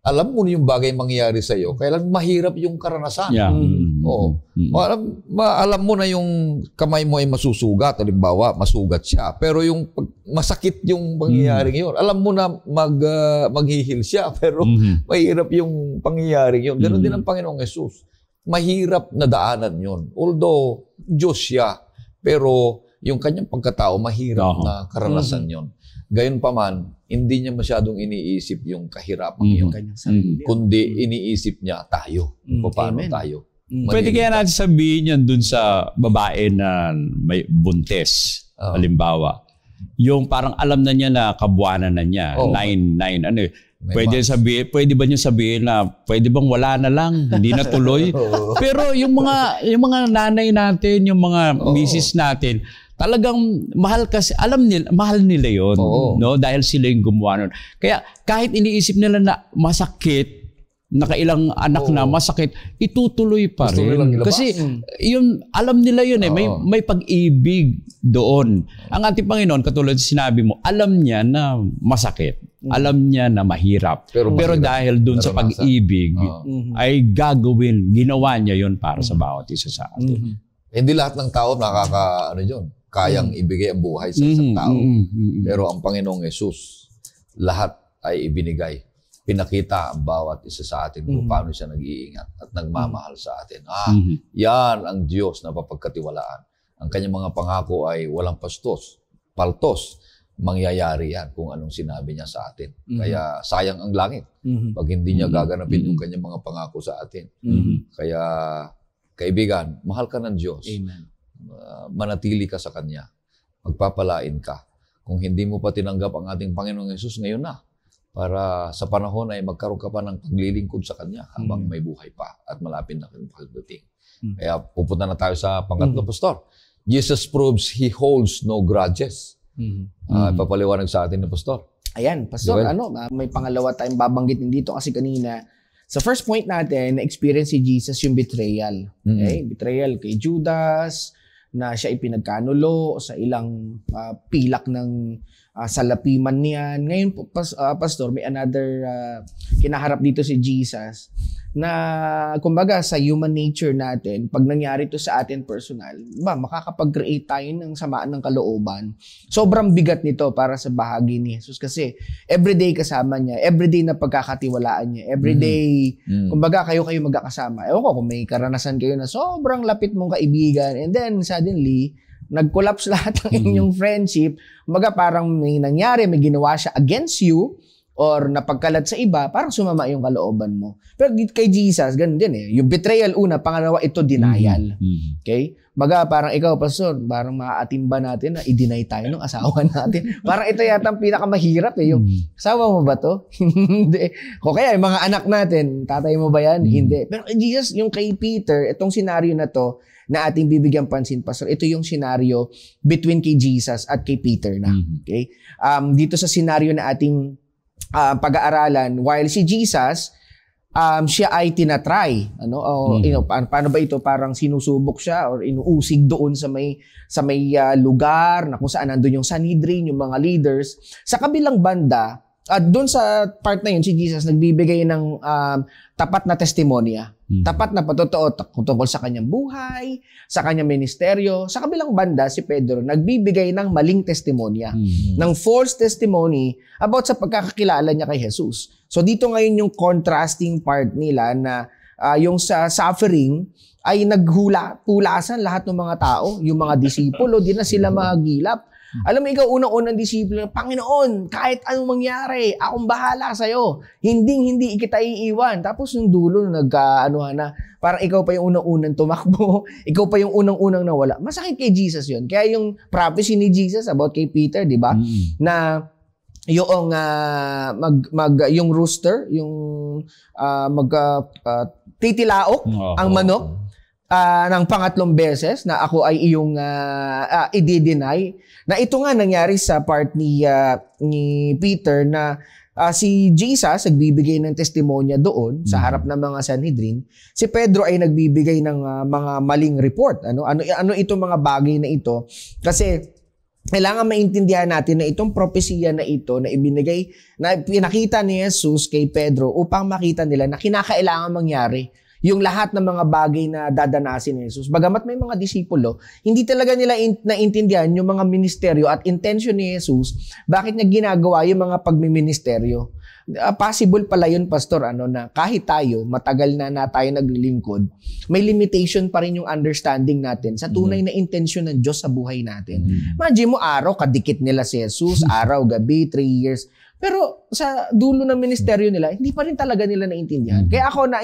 alam mo yung bagay mangyayari sa iyo, kailan mahirap yung karanasan. Yeah. Mm. Mm-hmm. Oo. mm Alam, maalam mo na yung kamay mo ay masusugat, halimbawa, masugat siya. Pero yung pag, masakit yung pangyayaring mm-hmm. 'yon. Alam mo na mag uh, ah, maghihil siya, pero mm-hmm. mahirap yung pangyayaring yun. Ganun mm-hmm. din ang Panginoong Yesus. Mahirap na daanan yun. Although Diyos siya, pero yung kanyang pagkatao, mahirap uh-huh. na karanasan mm-hmm. yon. Gayon pa man, hindi niya masyadong iniisip yung kahirapan mm-hmm. yun. Mm-hmm. Kundi mm. iniisip niya tayo. Mm-hmm. Paano Amen. tayo? Mm-hmm. Pwede kaya natin sabihin yan dun sa babae na may buntis, uh-huh. Ah. halimbawa. Yung parang alam na niya na kabuwanan na niya. Oh, nine, nine, ano eh. may pwede months. sabihin, pwede ba niyo sabihin na pwede bang wala na lang, hindi na tuloy? Pero yung mga yung mga nanay natin, yung mga oh. misis natin, talagang mahal kasi alam nila mahal nila 'yon, no? Dahil sila yung gumawa nun. Kaya kahit iniisip nila na masakit nakailang anak Oo. na masakit, itutuloy pa rin. nilang Kasi hmm. yun alam nila yun eh, may Oo. may pag-ibig doon. Ang ating Panginoon katulad sinabi mo, alam niya na masakit. Hmm. Alam niya na mahirap. Pero Pero, dahil doon sa pag-ibig mm-hmm. ay gagawin, ginawa niya yun para sa mm-hmm. bawat isa sa atin. Mm-hmm. Hindi lahat ng tao nakaka ano 'yon kayang mm. ibigay ang buhay sa isang mm-hmm. tao. Mm. Mm. Pero ang Panginoong Yesus, lahat ay ibinigay. Pinakita ang bawat isa sa atin kung mm-hmm. paano siya nag-iingat at nagmamahal sa atin. Ah, mm-hmm. yan ang Diyos na papagkatiwalaan. Ang kanyang mga pangako ay walang pastos, paltos. Mangyayari yan kung anong sinabi niya sa atin. Mm-hmm. Kaya sayang ang langit mm-hmm. pag hindi niya gaganapin mm-hmm. yung kanyang mga pangako sa atin. Mm-hmm. Kaya, kaibigan, mahal ka ng Diyos. Amen Ah, manatili ka sa Kanya. Magpapalain ka. Kung hindi mo pa tinanggap ang ating Panginoong Yesus, ngayon na. Para sa panahon ay magkaroon ka pa ng paglilingkod sa Kanya habang mm. may buhay pa at malapit na kanyang pagdating. Mm. Kaya pupunta na tayo sa pangatlo, mm. Pastor. Jesus proves He holds no grudges. Mm-hmm. Uh, ah, mm-hmm. papaliwanag sa atin ni Pastor. Ayan, Pastor, Joel. ano, ah, may pangalawa tayong babanggitin dito kasi kanina, sa first point natin, na-experience si Jesus yung betrayal. Mm-hmm. Okay? Mm-hmm. Betrayal kay Judas, na siya ipinagkanulo sa ilang uh, pilak ng uh, sa lapiman niyan. Ngayon po, pas, uh, pastor, may another uh, kinaharap dito si Jesus na kumbaga sa human nature natin, pag nangyari to sa atin personal, ba makakapag-create tayo ng samaan ng kalooban. Sobrang bigat nito para sa bahagi ni Jesus kasi everyday kasama niya, everyday na pagkakatiwalaan niya, everyday, mm-hmm. mm-hmm. kumbaga kayo-kayo magkakasama. Ewan ko kung may karanasan kayo na sobrang lapit mong kaibigan and then suddenly, nag-collapse lahat ng mm-hmm. inyong mm-hmm. friendship, maga parang may nangyari, may ginawa siya against you, or napagkalat sa iba, parang sumama yung kalooban mo. Pero kay Jesus, ganun din eh. Yung betrayal una, pangalawa, ito denial. Mm-hmm. mm-hmm. Okay? Baga, parang ikaw, Pastor, parang maaatimba natin na i-deny tayo ng asawa natin. parang ito yata ang pinakamahirap eh. Yung, mm-hmm. asawa mo ba to? Hindi. o kaya, yung mga anak natin, tatay mo ba yan? Mm-hmm. Hindi. Pero Jesus, yung kay Peter, itong senaryo na to, na ating bibigyan pansin, Pastor, ito yung scenario between kay Jesus at kay Peter na. Mhm. Okay? Um, dito sa scenario na ating uh, pag-aaralan, while si Jesus, um, siya ay tinatry ano o mm-hmm. you know paano, ba ito parang sinusubok siya or inuusig doon sa may sa may uh, lugar na kung saan nandoon yung Sanhedrin yung mga leaders sa kabilang banda at doon sa part na yun, si Jesus nagbibigay ng um, tapat na testimonya. Hmm. Tapat na patotoo tungkol sa kanyang buhay, sa kanyang ministeryo. Sa kabilang banda, si Pedro nagbibigay ng maling testimonya, hmm. ng false testimony about sa pagkakakilala niya kay Jesus. So dito ngayon yung contrasting part nila na uh, yung sa suffering ay naghula, pulasan lahat ng mga tao, yung mga disipulo, di na sila magilap alam mo, ikaw unang-unang disiplina, Panginoon, kahit anong mangyari, akong bahala sa'yo. Hinding-hindi ikita iiwan. Tapos yung dulo, nagkaano uh, na, parang ikaw pa yung unang-unang tumakbo, ikaw pa yung unang-unang nawala. Masakit kay Jesus yun. Kaya yung prophecy ni Jesus about kay Peter, di ba? Mm. Na yung uh, mag mag yung rooster, yung uh, mag uh, titilaok oh. ang manok uh, ng pangatlong beses na ako ay iyong uh, uh, i-deny na ito nga nangyari sa part ni uh, ni Peter na uh, si Jesus nagbibigay ng testimonya doon mm-hmm. sa mm. harap ng mga Sanhedrin si Pedro ay nagbibigay ng uh, mga maling report ano ano ano itong mga bagay na ito kasi kailangan maintindihan natin na itong propesiya na ito na ibinigay na pinakita ni Jesus kay Pedro upang makita nila na kinakailangan mangyari yung lahat ng mga bagay na dadanasin ni Jesus. Bagamat may mga disipulo, hindi talaga nila in- naintindihan yung mga ministeryo at intention ni Jesus, bakit niya ginagawa yung mga pagmiministeryo. Uh, possible pala yun, Pastor, ano, na kahit tayo, matagal na na tayo naglilingkod, may limitation pa rin yung understanding natin sa tunay mm-hmm. na intention ng Diyos sa buhay natin. Mm-hmm. Imagine mo, araw, kadikit nila si Jesus, araw, gabi, three years. Pero sa dulo ng ministeryo nila, hindi pa rin talaga nila naintindihan. Mm-hmm. Kaya ako na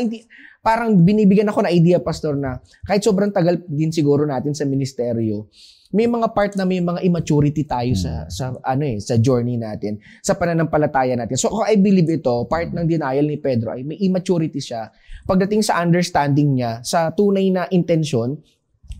parang binibigyan ako ng idea, Pastor, na kahit sobrang tagal din siguro natin sa ministeryo, may mga part na may mga immaturity tayo hmm. sa sa ano eh sa journey natin sa pananampalataya natin. So ako I believe ito part ng denial ni Pedro ay may immaturity siya pagdating sa understanding niya sa tunay na intensyon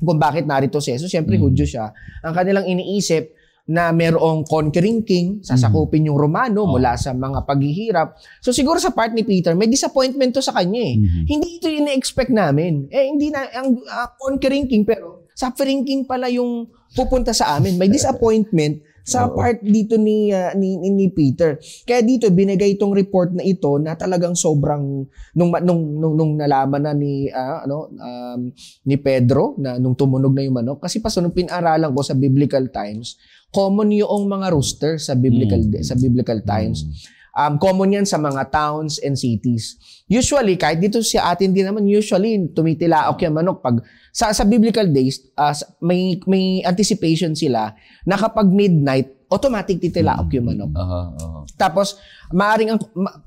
kung bakit narito si Jesus. Siyempre, mm. Hudyo siya. Ang kanilang iniisip, na merong conquering king, sasakupin mm. yung Romano mula sa mga paghihirap. So siguro sa part ni Peter, may disappointment to sa kanya eh. Mm-hmm. Hindi ito yung na-expect namin. Eh hindi na ang uh, conquering king pero suffering king pala yung pupunta sa amin. May disappointment sa part dito ni, uh, ni ni Peter. Kaya dito binigay itong report na ito na talagang sobrang nung nung nung, nung nalaman na ni uh, ano um, ni Pedro na nung tumunog na yung manok kasi pa nung pinaralan ko sa biblical times Common yung mga rooster sa biblical mm. sa biblical times. Um, common yan sa mga towns and cities. Usually, kahit dito sa atin din naman, usually, tumitilaok yung manok. Pag, sa, sa biblical days, uh, may, may anticipation sila na kapag midnight, automatic titilaok mm. yung manok. Uh-huh, uh-huh. Tapos, maaring ang,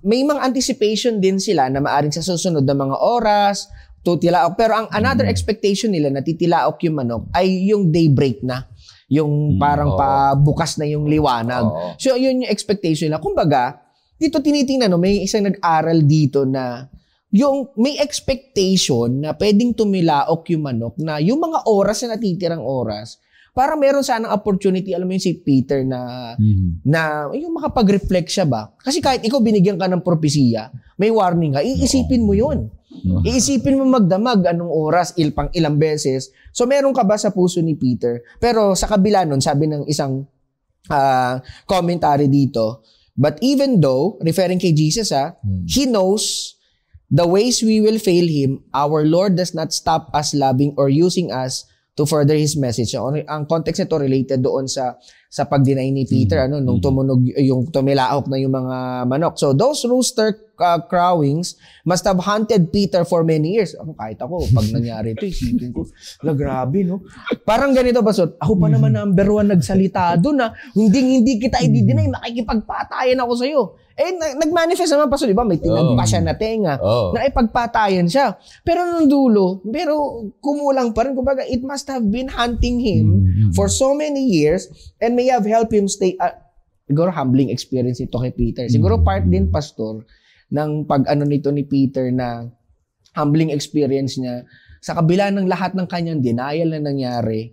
may mga anticipation din sila na maaring sa susunod na mga oras, tutilaok. Pero ang another mm. expectation nila na titilaok yung manok ay yung daybreak na. Yung hmm, parang mm, oh. pabukas na yung liwanag. Oh. So, yun yung expectation nila. Kumbaga, dito tinitingnan, no, may isang nag-aral dito na yung may expectation na pwedeng tumilaok yung manok na yung mga oras na natitirang oras, para meron sana opportunity, alam mo yun si Peter na, mm-hmm. na yung makapag-reflect siya ba? Kasi kahit ikaw binigyan ka ng propesiya, may warning ka, iisipin mo yun. Iisipin mo magdamag anong oras, il pang ilang beses. So meron ka ba sa puso ni Peter? Pero sa kabila nun, sabi ng isang uh, commentary dito, but even though, referring kay Jesus ha, ah, hmm. he knows the ways we will fail him, our Lord does not stop us loving or using us to further His message. So, ang context nito related doon sa sa pagdinay ni Peter mm-hmm. ano nung mm. tumunog eh, yung tumilaok na yung mga manok. So those rooster uh, crowings must have hunted Peter for many years. Ako kahit ako pag nangyari ito isipin ko, la grabe no. Parang ganito ba so ako pa mm. naman number one nagsalita doon na ah. hindi hindi kita mm. i makikipagpatayan ako sa iyo. Eh, nagmanifest naman pa so, di ba? May tinagpa oh. siya na tenga. Oh. Na ipagpatayan siya. Pero nung dulo, pero kumulang pa rin. Kumbaga, it must have been hunting him mm-hmm. for so many years And may have helped him stay, uh, siguro humbling experience ito kay Peter. Siguro mm. part din, Pastor, ng pag-ano nito ni Peter na humbling experience niya sa kabila ng lahat ng kanyang denial na nangyari,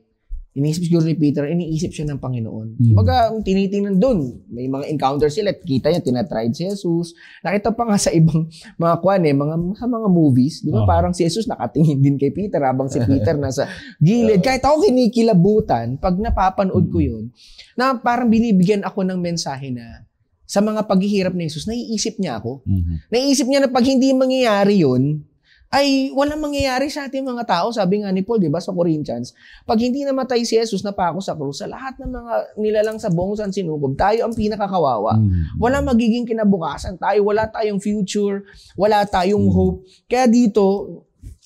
Iniisip siguro ni Peter, iniisip siya ng Panginoon. Mm. Baga, kung tinitingnan doon, may mga encounter sila, kita niya, tinatried si Jesus. Nakita pa nga sa ibang mga kwan eh, mga, mga, mga movies, di ba? Oh. Parang si Jesus nakatingin din kay Peter habang si Peter nasa gilid. Ah. Kahit ako kinikilabutan, pag napapanood mm. ko hmm. yun, na parang binibigyan ako ng mensahe na sa mga paghihirap ni Jesus, naiisip niya ako. Mm-hmm. Naiisip niya na pag hindi mangyayari yun, ay walang mangyayari sa ating mga tao. Sabi nga ni Paul, di ba, sa Corinthians, pag hindi namatay si Jesus na pako sa krus, sa lahat ng mga nilalang sa buong San Sinukob, tayo ang pinakakawawa. Mm. Walang magiging kinabukasan tayo, wala tayong future, wala tayong mm. hope. Kaya dito,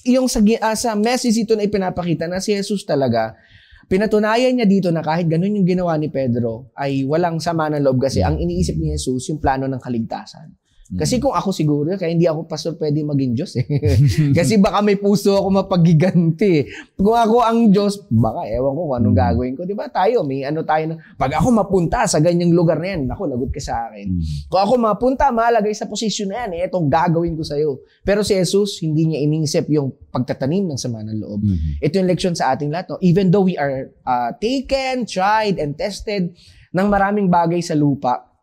yung sa, uh, sa message ito na ipinapakita na si Jesus talaga, Pinatunayan niya dito na kahit ganun yung ginawa ni Pedro ay walang sama ng loob kasi hmm. ang iniisip ni Jesus yung plano ng kaligtasan. Kasi mm. kung ako siguro, kaya hindi ako pastor pwede maging Diyos eh. Kasi baka may puso ako mapagiganti. Eh. Kung ako ang Diyos, baka ewan ko kung anong mm. gagawin ko. Di ba tayo, may ano tayo na, pag ako mapunta sa ganyang lugar na yan, ako, lagot ka sa akin. Mm. Kung ako mapunta, malagay sa posisyon na yan, eh, itong gagawin ko sa'yo. Pero si Jesus, hindi niya inisip yung pagtatanim ng sama ng loob. Mm-hmm. Ito yung leksyon sa ating lahat. No? Even though we are uh, taken, tried, and tested ng maraming bagay sa lupa,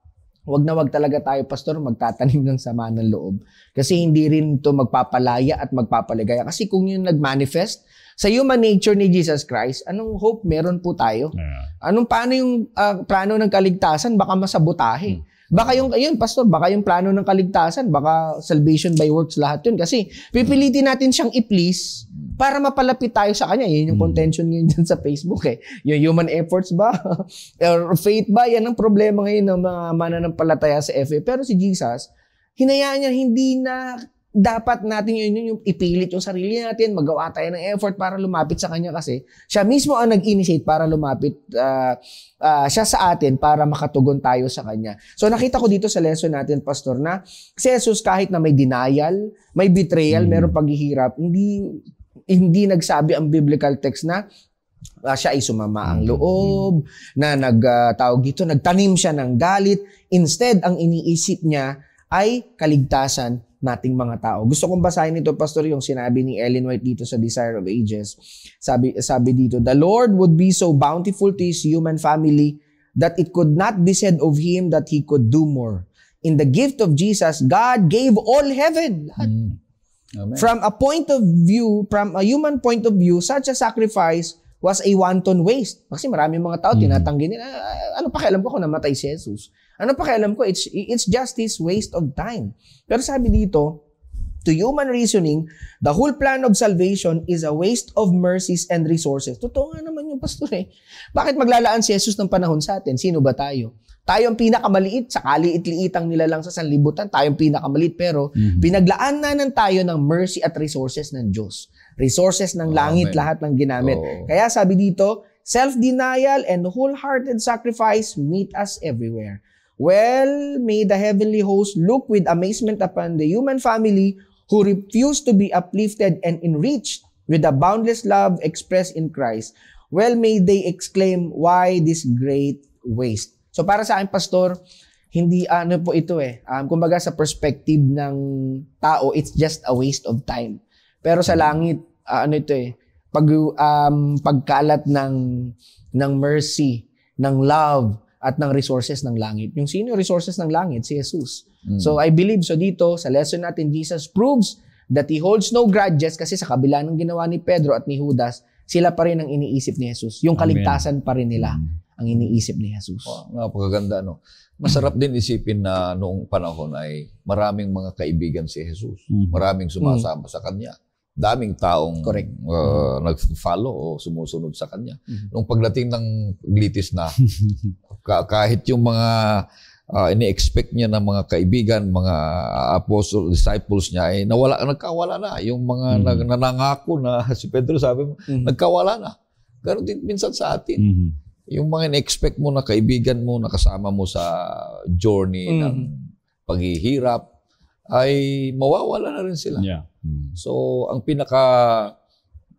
wag na wag talaga tayo, Pastor, magtatanim ng sama ng loob. Kasi hindi rin to magpapalaya at magpapaligaya. Kasi kung yung nag-manifest sa human nature ni Jesus Christ, anong hope meron po tayo? Anong paano yung uh, plano ng kaligtasan? Baka masabotahe. Hmm. Baka yung, ayun, pastor, baka yung plano ng kaligtasan, baka salvation by works lahat yun. Kasi pipilitin natin siyang i-please para mapalapit tayo sa kanya. Yun yung hmm. contention ngayon dyan sa Facebook eh. Yung human efforts ba? Or faith ba? Yan ang problema ngayon ng mga mananampalataya sa FA. Pero si Jesus, hinayaan niya hindi na dapat natin yun, yun yung ipilit yung sarili natin, magawa tayo ng effort para lumapit sa kanya kasi siya mismo ang nag-initiate para lumapit uh, uh, siya sa atin para makatugon tayo sa kanya. So nakita ko dito sa lesson natin, Pastor, na si Jesus kahit na may denial, may betrayal, mm. merong paghihirap, hindi hindi nagsabi ang biblical text na uh, siya ay sumama ang mm. loob, mm. na nagtawag uh, dito, nagtanim siya ng galit. Instead, ang iniisip niya ay kaligtasan nating mga tao. Gusto kong basahin ito, Pastor, yung sinabi ni Ellen White dito sa Desire of Ages. Sabi, sabi dito, The Lord would be so bountiful to His human family that it could not be said of Him that He could do more. In the gift of Jesus, God gave all heaven. Lahat. Mm. Amen. From a point of view, from a human point of view, such a sacrifice was a wanton waste. Kasi maraming mga tao, mm. tinatanggi nila, ah, ano pa kailan ko kung namatay si Jesus? Ano pa pakialam ko? It's, it's just this waste of time. Pero sabi dito, to human reasoning, the whole plan of salvation is a waste of mercies and resources. Totoo nga naman yung pastor eh. Bakit maglalaan si Jesus ng panahon sa atin? Sino ba tayo? Tayo ang pinakamaliit, sa kaliit-liitang nila lang sa sanlibutan, tayo ang pinakamaliit, pero mm-hmm. pinaglaan na ng tayo ng mercy at resources ng Diyos. Resources ng langit, Amen. lahat ng ginamit. Oh. Kaya sabi dito, self-denial and wholehearted sacrifice meet us everywhere. Well, may the heavenly host look with amazement upon the human family who refuse to be uplifted and enriched with the boundless love expressed in Christ. Well, may they exclaim, why this great waste? So para sa akin, Pastor, hindi ano po ito eh. Um, kumbaga sa perspective ng tao, it's just a waste of time. Pero sa langit, uh, ano ito eh, pag, um, pagkalat ng, ng mercy, ng love, at ng resources ng langit. Yung sino resources ng langit? Si Jesus. Mm. So I believe so dito sa lesson natin Jesus proves that he holds no grudges kasi sa kabila ng ginawa ni Pedro at ni Judas, sila pa rin ang iniisip ni Jesus. Yung kaligtasan Amen. pa rin nila mm. ang iniisip ni Jesus. Oh, napakaganda no. Masarap din isipin na noong panahon ay maraming mga kaibigan si Jesus. Mm. Maraming sumasama mm. sa kanya daming taong Correct. Uh, mm-hmm. nag-follow o sumusunod sa kanya. Mm-hmm. Nung pagdating ng glitis na, kahit yung mga uh, ini-expect niya ng mga kaibigan, mga apostles, disciples niya, ay eh, nawala, nagkawala na. Yung mga mm-hmm. nag, nanangako na, si Pedro sabi mo, mm-hmm. nagkawala na. Ganun din minsan sa atin. Mm-hmm. Yung mga in-expect mo na kaibigan mo, nakasama mo sa journey mm-hmm. ng paghihirap, ay mawawala na rin sila. Yeah. Mm. So, ang pinaka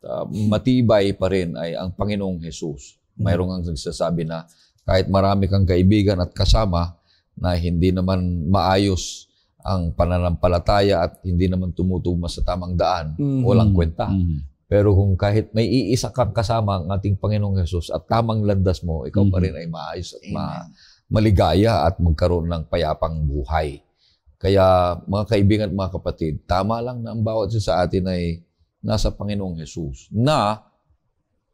uh, matibay pa rin ay ang Panginoong Jesus. Mm. Mayroong ang nagsasabi na kahit marami kang kaibigan at kasama na hindi naman maayos ang pananampalataya at hindi naman tumutugma sa tamang daan, mm-hmm. walang kwenta. Mm-hmm. Pero kung kahit may iisa kang kasama ang ating Panginoong Yesus at tamang landas mo, ikaw mm-hmm. pa rin ay maayos at ma- maligaya at magkaroon ng payapang buhay. Kaya mga kaibigan at mga kapatid, tama lang na ang bawat isa sa atin ay nasa Panginoong Hesus. Na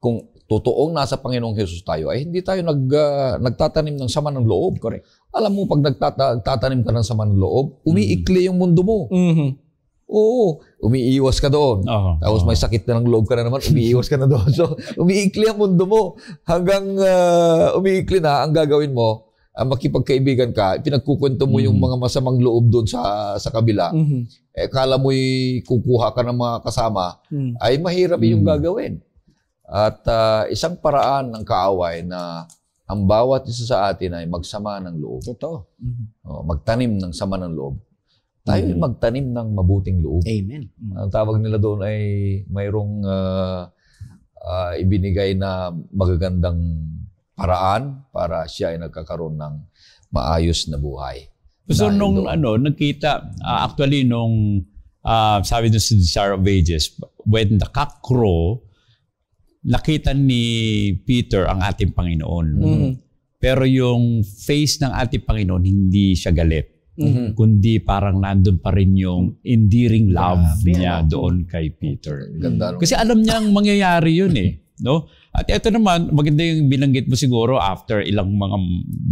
kung totoong nasa Panginoong Hesus tayo, ay hindi tayo nag, uh, nagtatanim ng sama ng loob. Correct. Alam mo, pag nagtatanim ka ng sama ng loob, mm. umiikli yung mundo mo. Mm-hmm. Oo, umiiwas ka doon. Uh-huh. Tapos may sakit na ng loob ka na naman, umiiwas ka na doon. So, umiikli ang mundo mo. Hanggang uh, umiikli na, ang gagawin mo, uh, makipagkaibigan ka, pinagkukwento mo mm-hmm. yung mga masamang loob doon sa sa kabila, mm-hmm. eh kala mo'y kukuha ka ng mga kasama, mm-hmm. ay mahirap mm-hmm. gagawin. At uh, isang paraan ng kaaway na ang bawat isa sa atin ay magsama ng loob. Totoo. Mm-hmm. O, magtanim ng sama ng loob. Tayo mm-hmm. magtanim ng mabuting loob. Amen. Mm-hmm. Ang tawag nila doon ay mayroong uh, uh, ibinigay na magagandang paraan para siya ay nagkakaroon ng maayos na buhay. So Dahil nung doon, ano, nakita, uh, ah, actually nung uh, sabi doon sa Desire of Ages, when the cock crow, nakita ni Peter ang ating Panginoon. Mm-hmm. Pero yung face ng ating Panginoon, hindi siya galit. Mm-hmm. Kundi parang nandun pa rin yung endearing love yeah, niya yeah. doon kay Peter. Ganda mm. Kasi alam niya ang mangyayari yun eh no? At ito naman, maganda yung binanggit mo siguro after ilang mga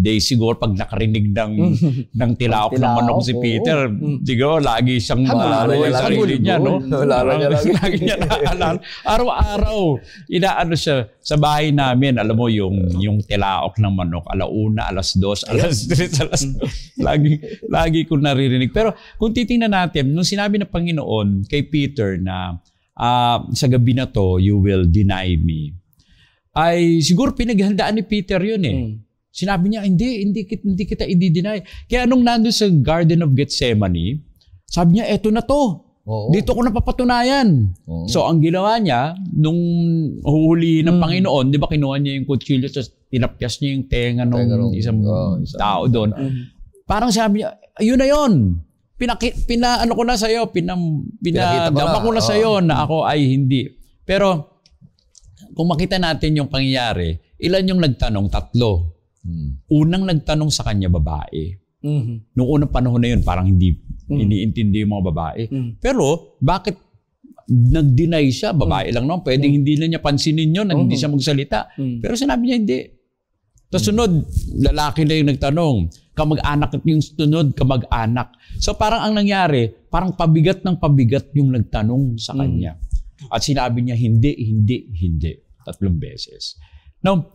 days siguro pag nakarinig ng ng tilaok ng manok si Peter, oh. siguro lagi siyang naalala yung sarili niya, no? Naalala niya lagi. lagi niya naalala. Araw-araw, inaano siya sa bahay namin, alam mo yung yung tilaok ng manok, alauna, alas dos, alas tres, alas hmm. lagi lagi ko naririnig. Pero kung titingnan natin, nung sinabi ng Panginoon kay Peter na uh, sa gabi na to, you will deny me. Ay siguro pinaghandaan ni Peter yun eh. Mm. Sinabi niya, hindi, hindi, kita, hindi kita i-deny. Kaya nung nandun sa Garden of Gethsemane, sabi niya, eto na to. Oo. Dito ko napapatunayan. Oo. So ang ginawa niya, nung huli ng hmm. Panginoon, di ba kinuha niya yung kutsilyo, tapos tinapyas niya yung tenga ng isang oh, isang tao doon. Hmm. Parang sabi niya, yun na yun pinaki, pina ano ko na sa iyo, pinam pinadama ko na, na sa iyo na ako ay hindi. Pero kung makita natin yung pangyayari, ilan yung nagtanong? Tatlo. Hmm. Unang nagtanong sa kanya babae. Mm-hmm. Noong unang panahon na yun, parang hindi mm-hmm. iniintindi yung mga babae. Mm-hmm. Pero bakit nag-deny siya, babae mm-hmm. lang naman, pwedeng mm-hmm. hindi na niya pansinin yun, mm-hmm. hindi siya magsalita. Mm-hmm. Pero sinabi niya hindi. Tapos sunod, lalaki na yung nagtanong, kamag-anak at yung sunod kamag-anak. So parang ang nangyari, parang pabigat ng pabigat yung nagtanong sa hmm. kanya. Mm. At sinabi niya, hindi, hindi, hindi. Tatlong beses. Now,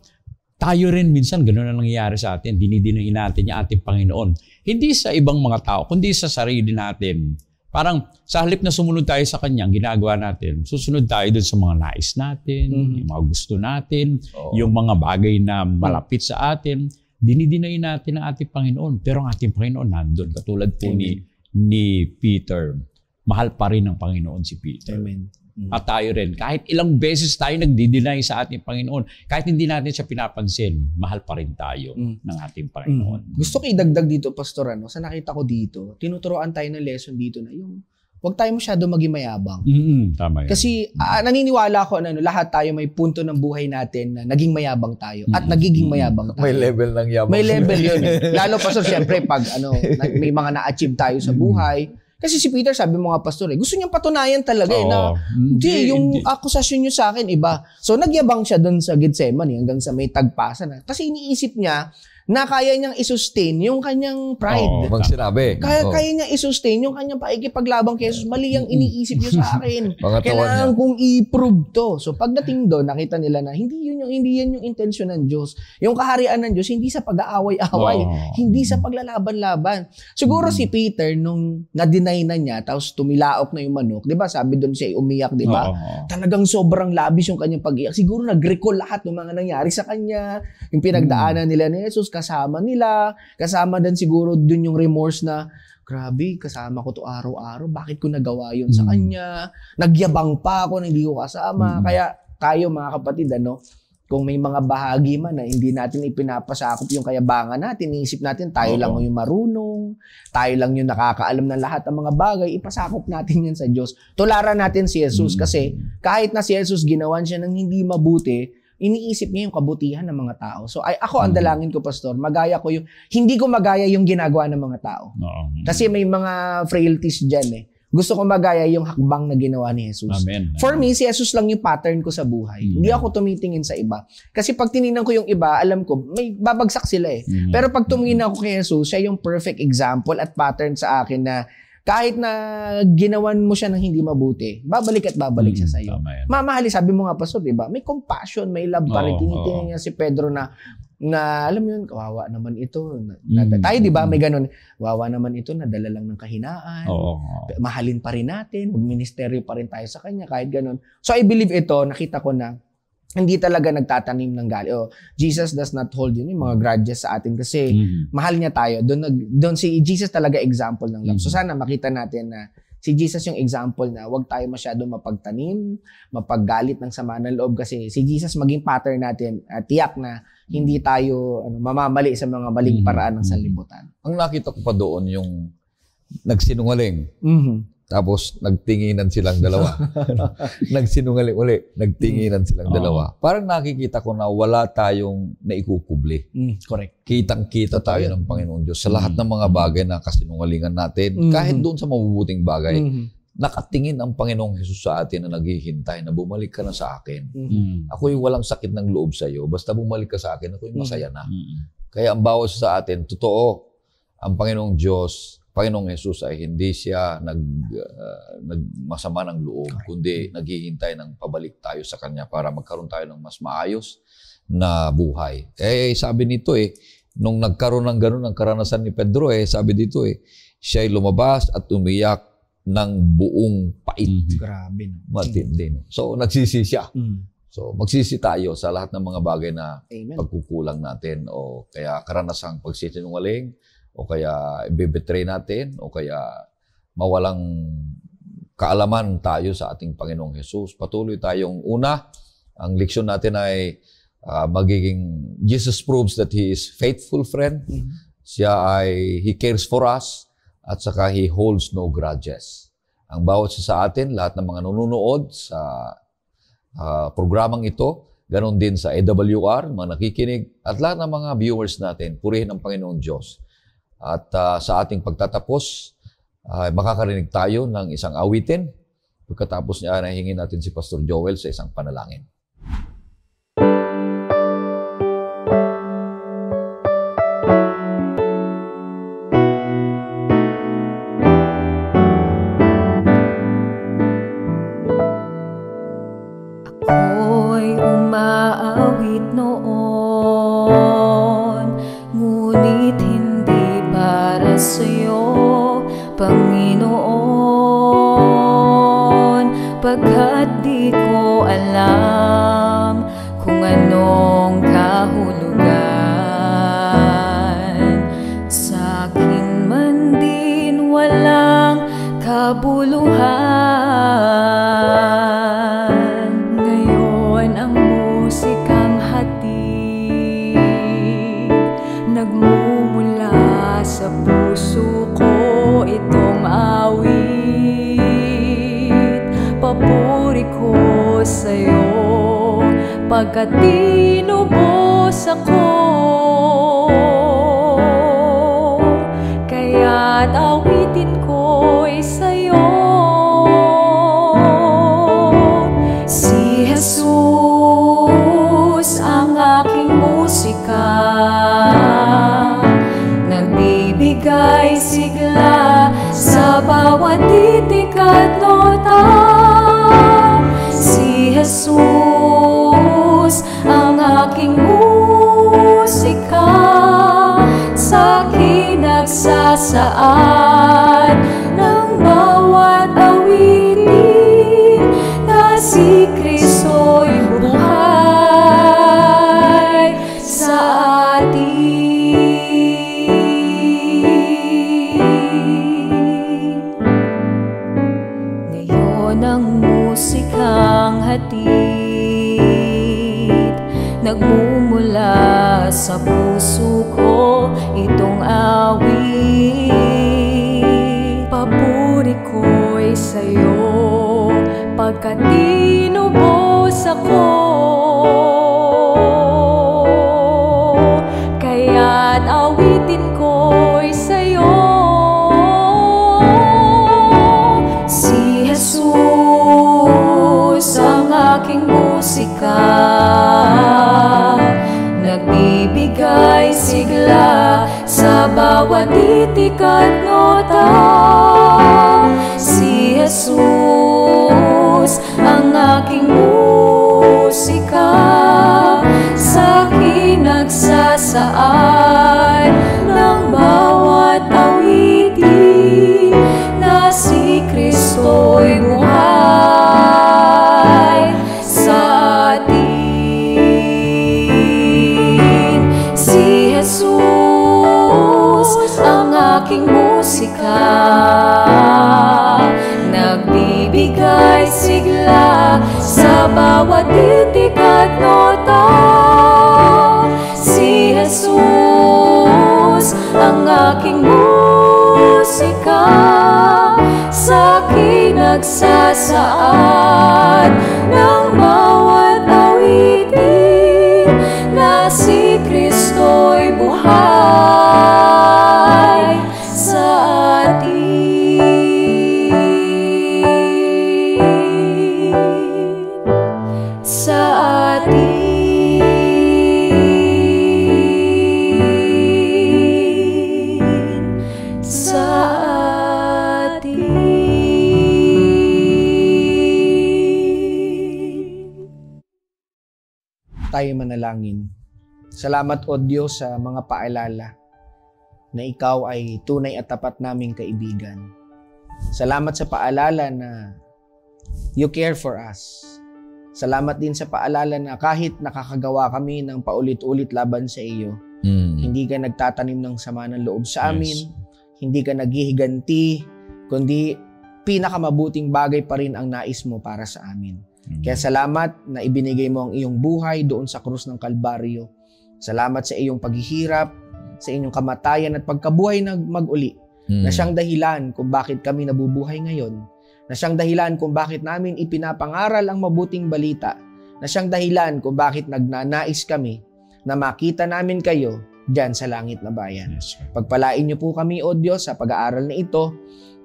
tayo rin minsan ganun ang nangyayari sa atin. Dinidinayin natin yung ating Panginoon. Hindi sa ibang mga tao, kundi sa sarili natin. Parang sa halip na sumunod tayo sa Kanya, ginagawa natin, susunod tayo dun sa mga nais natin, mm-hmm. yung mga gusto natin, oh. yung mga bagay na malapit sa atin dinidinay natin ang ating Panginoon, pero ang ating Panginoon nandun. Katulad po ni, ni Peter, mahal pa rin ng Panginoon si Peter. Amen. Mm. At tayo rin, kahit ilang beses tayo nagdidinay sa ating Panginoon, kahit hindi natin siya pinapansin, mahal pa rin tayo mm. ng ating mm. Panginoon. Mm. Gusto ko idagdag dito, Pastor, ano, sa nakita ko dito, tinuturoan tayo ng lesson dito na yung huwag tayo masyado maging mayabang. Mm-hmm. Tama yan. Kasi uh, naniniwala ako na ano, lahat tayo may punto ng buhay natin na naging mayabang tayo at nagiging mayabang tayo. May level ng yabang. May level yun. Eh. Lalo pa sir, syempre pag ano, may mga na-achieve tayo sa buhay. Kasi si Peter sabi mga pastor, eh, gusto niyang patunayan talaga eh, na hindi, yung hindi. akusasyon niyo sa akin iba. So nagyabang siya doon sa Gethsemane hanggang sa may tagpasan. Na. Kasi iniisip niya, na kaya niyang isustain yung kanyang pride. Oo, bang sinabi. Kaya, Oo. kaya niyang isustain yung kanyang paikipaglabang kay Jesus. Mali ang iniisip niyo sa akin. Kailangan niya. kong i-prove to. So pagdating doon, nakita nila na hindi yun yung hindi yan yung intention ng Diyos. Yung kaharian ng Diyos hindi sa pag-aaway-away, Oo. hindi sa paglalaban-laban. Siguro hmm. si Peter nung na-deny na niya tapos tumilaok na yung manok, 'di ba? Sabi doon siya umiyak, 'di ba? Talagang sobrang labis yung kanyang pag-iyak. Siguro nag-recall lahat ng mga nangyari sa kanya, yung pinagdaanan mm. nila ni Jesus kasama nila. Kasama din siguro dun yung remorse na, grabe, kasama ko to araw-araw. Bakit ko nagawa yun mm. sa hmm. kanya? Nagyabang pa ako na hindi ko kasama. Mm. Kaya tayo mga kapatid, ano, kung may mga bahagi man na hindi natin ipinapasakop yung kayabangan natin, iniisip natin tayo Oo. lang yung marunong, tayo lang yung nakakaalam ng lahat ng mga bagay, ipasakop natin yan sa Diyos. Tularan natin si Jesus mm. kasi kahit na si Jesus ginawan siya ng hindi mabuti, iniisip niya yung kabutihan ng mga tao. So ay, ako, ang mm-hmm. dalangin ko, Pastor, magaya ko yung, hindi ko magaya yung ginagawa ng mga tao. Mm-hmm. Kasi may mga frailties dyan eh. Gusto ko magaya yung hakbang na ginawa ni Jesus. Amen. For me, si Jesus lang yung pattern ko sa buhay. mm Hindi mm-hmm. ako tumitingin sa iba. Kasi pag tiningnan ko yung iba, alam ko, may babagsak sila eh. mm Pero pag tumingin ako kay Jesus, siya yung perfect example at pattern sa akin na kahit na ginawan mo siya ng hindi mabuti, babalik at babalik mm, siya iyo. Hmm, Mamahali, sabi mo nga pa, so, di ba? May compassion, may love pa rin. Tinitingnan niya si Pedro na na alam yun, kawawa naman ito. Na, mm. Tayo, di ba, hmm, may hmm. ganun. Kawawa naman ito, nadala lang ng kahinaan. Oo. Mahalin pa rin natin, magministeryo pa rin tayo sa kanya, kahit ganun. So, I believe ito, nakita ko na hindi talaga nagtatanim ng galit. Oh, Jesus does not hold yun, yung mga grudges sa atin kasi mm-hmm. mahal niya tayo. Doon, doon si Jesus talaga example ng love. Mm-hmm. So sana makita natin na si Jesus yung example na wag tayo masyado mapagtanim, mapaggalit ng sama ng loob kasi si Jesus maging pattern natin at tiyak na hindi tayo ano, mamamali sa mga maling mm-hmm. paraan ng mm-hmm. sanlibutan. Ang nakita ko pa doon yung nagsinungaling. Mm-hmm. Tapos nagtinginan silang dalawa. Nagsinungaling uli, nagtinginan silang uh dalawa. Parang nakikita ko na wala tayong naikukubli. Mm, correct. Kitang-kita tayo ng Panginoon Diyos sa lahat mm ng mga bagay na kasinungalingan natin. Mm-hmm. Kahit doon sa mabubuting bagay, mm-hmm. nakatingin ang Panginoong Hesus sa atin na naghihintay na bumalik ka na sa akin. Mm-hmm. Ako'y walang sakit ng loob sa iyo. Basta bumalik ka sa akin, ako'y mm-hmm. masaya na. Mm-hmm. Kaya ang bawas sa atin, totoo, ang Panginoong Diyos Panginoong Yesus ay hindi siya nag, uh, nagmasama ng loob, kundi naghihintay ng pabalik tayo sa Kanya para magkaroon tayo ng mas maayos na buhay. Eh, sabi nito eh, nung nagkaroon ng ganun ang karanasan ni Pedro eh, sabi dito eh, siya ay lumabas at umiyak ng buong pait. Mm-hmm. grabe. No? Matindi. So, nagsisi siya. Mm. So, magsisi tayo sa lahat ng mga bagay na Amen. pagkukulang natin o kaya karanasang pagsisinungaling, o kaya ibibetray natin, o kaya mawalang kaalaman tayo sa ating Panginoong Hesus. Patuloy tayong una, ang leksyon natin ay uh, magiging Jesus proves that He is faithful friend. Mm-hmm. Siya ay He cares for us at saka He holds no grudges. Ang bawat isa sa atin, lahat ng mga nanonood sa uh, programang ito, ganon din sa AWR, mga nakikinig, at lahat ng mga viewers natin, purihin ang Panginoong Diyos at uh, sa ating pagtatapos, uh, makakarinig tayo ng isang awitin. Pagkatapos niya, nahingin natin si Pastor Joel sa isang panalangin. sa'yo Pagkat tinubos ako Kaya't ako itikat notas. aking musika sa aking nagsasaad ng mga panalangin. Salamat o Diyos sa mga paalala na ikaw ay tunay at tapat naming kaibigan. Salamat sa paalala na you care for us. Salamat din sa paalala na kahit nakakagawa kami ng paulit-ulit laban sa iyo, mm. hindi ka nagtatanim ng sama ng loob sa amin, yes. hindi ka naghihiganti, kundi pinakamabuting bagay pa rin ang nais mo para sa amin. Mhm. Kaya salamat na ibinigay mo ang iyong buhay doon sa krus ng Kalbaryo. Salamat sa iyong paghihirap, sa inyong kamatayan at pagkabuhay na mag-uli. Mm. Na mhm. siyang dahilan kung bakit kami nabubuhay ngayon. Na siyang dahilan kung bakit namin ipinapangaral ang mabuting balita. Na siyang dahilan kung bakit nagnanais kami na makita namin kayo diyan sa langit na bayan. Yes, Pagpalain niyo po kami, O Diyos, sa pag-aaral na ito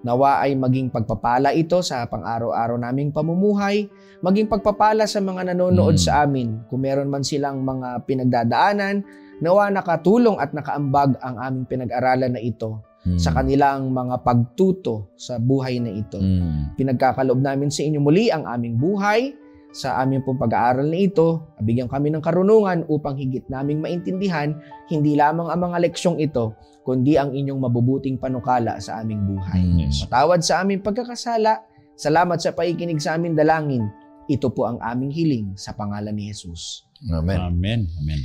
Nawa ay maging pagpapala ito sa pang-araw-araw naming pamumuhay, maging pagpapala sa mga nanonood mm. sa amin kung meron man silang mga pinagdadaanan, nawa nakatulong at nakaambag ang aming pinag-aralan na ito mm. sa kanilang mga pagtuto sa buhay na ito. Mm. Pinagkakaloob namin sa inyo muli ang aming buhay, sa aming pong pag-aaral na ito, bigyan kami ng karunungan upang higit naming maintindihan hindi lamang ang mga leksyong ito, kundi ang inyong mabubuting panukala sa aming buhay. Mm, yes. Patawad sa aming pagkakasala, salamat sa paikinig sa aming dalangin. Ito po ang aming hiling sa pangalan ni Jesus. Amen. Amen. Amen.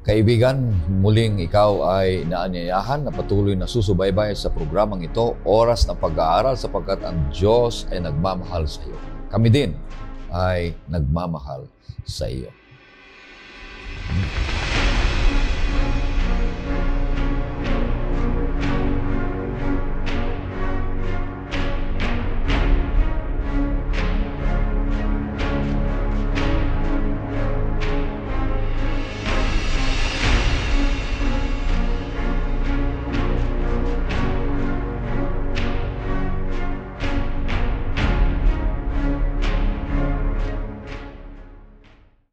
Kaibigan, muling ikaw ay naanyayahan na patuloy na susubaybay sa programang ito, oras ng pag-aaral sapagkat ang Diyos ay nagmamahal sa iyo. Kami din ay nagmamahal sa iyo.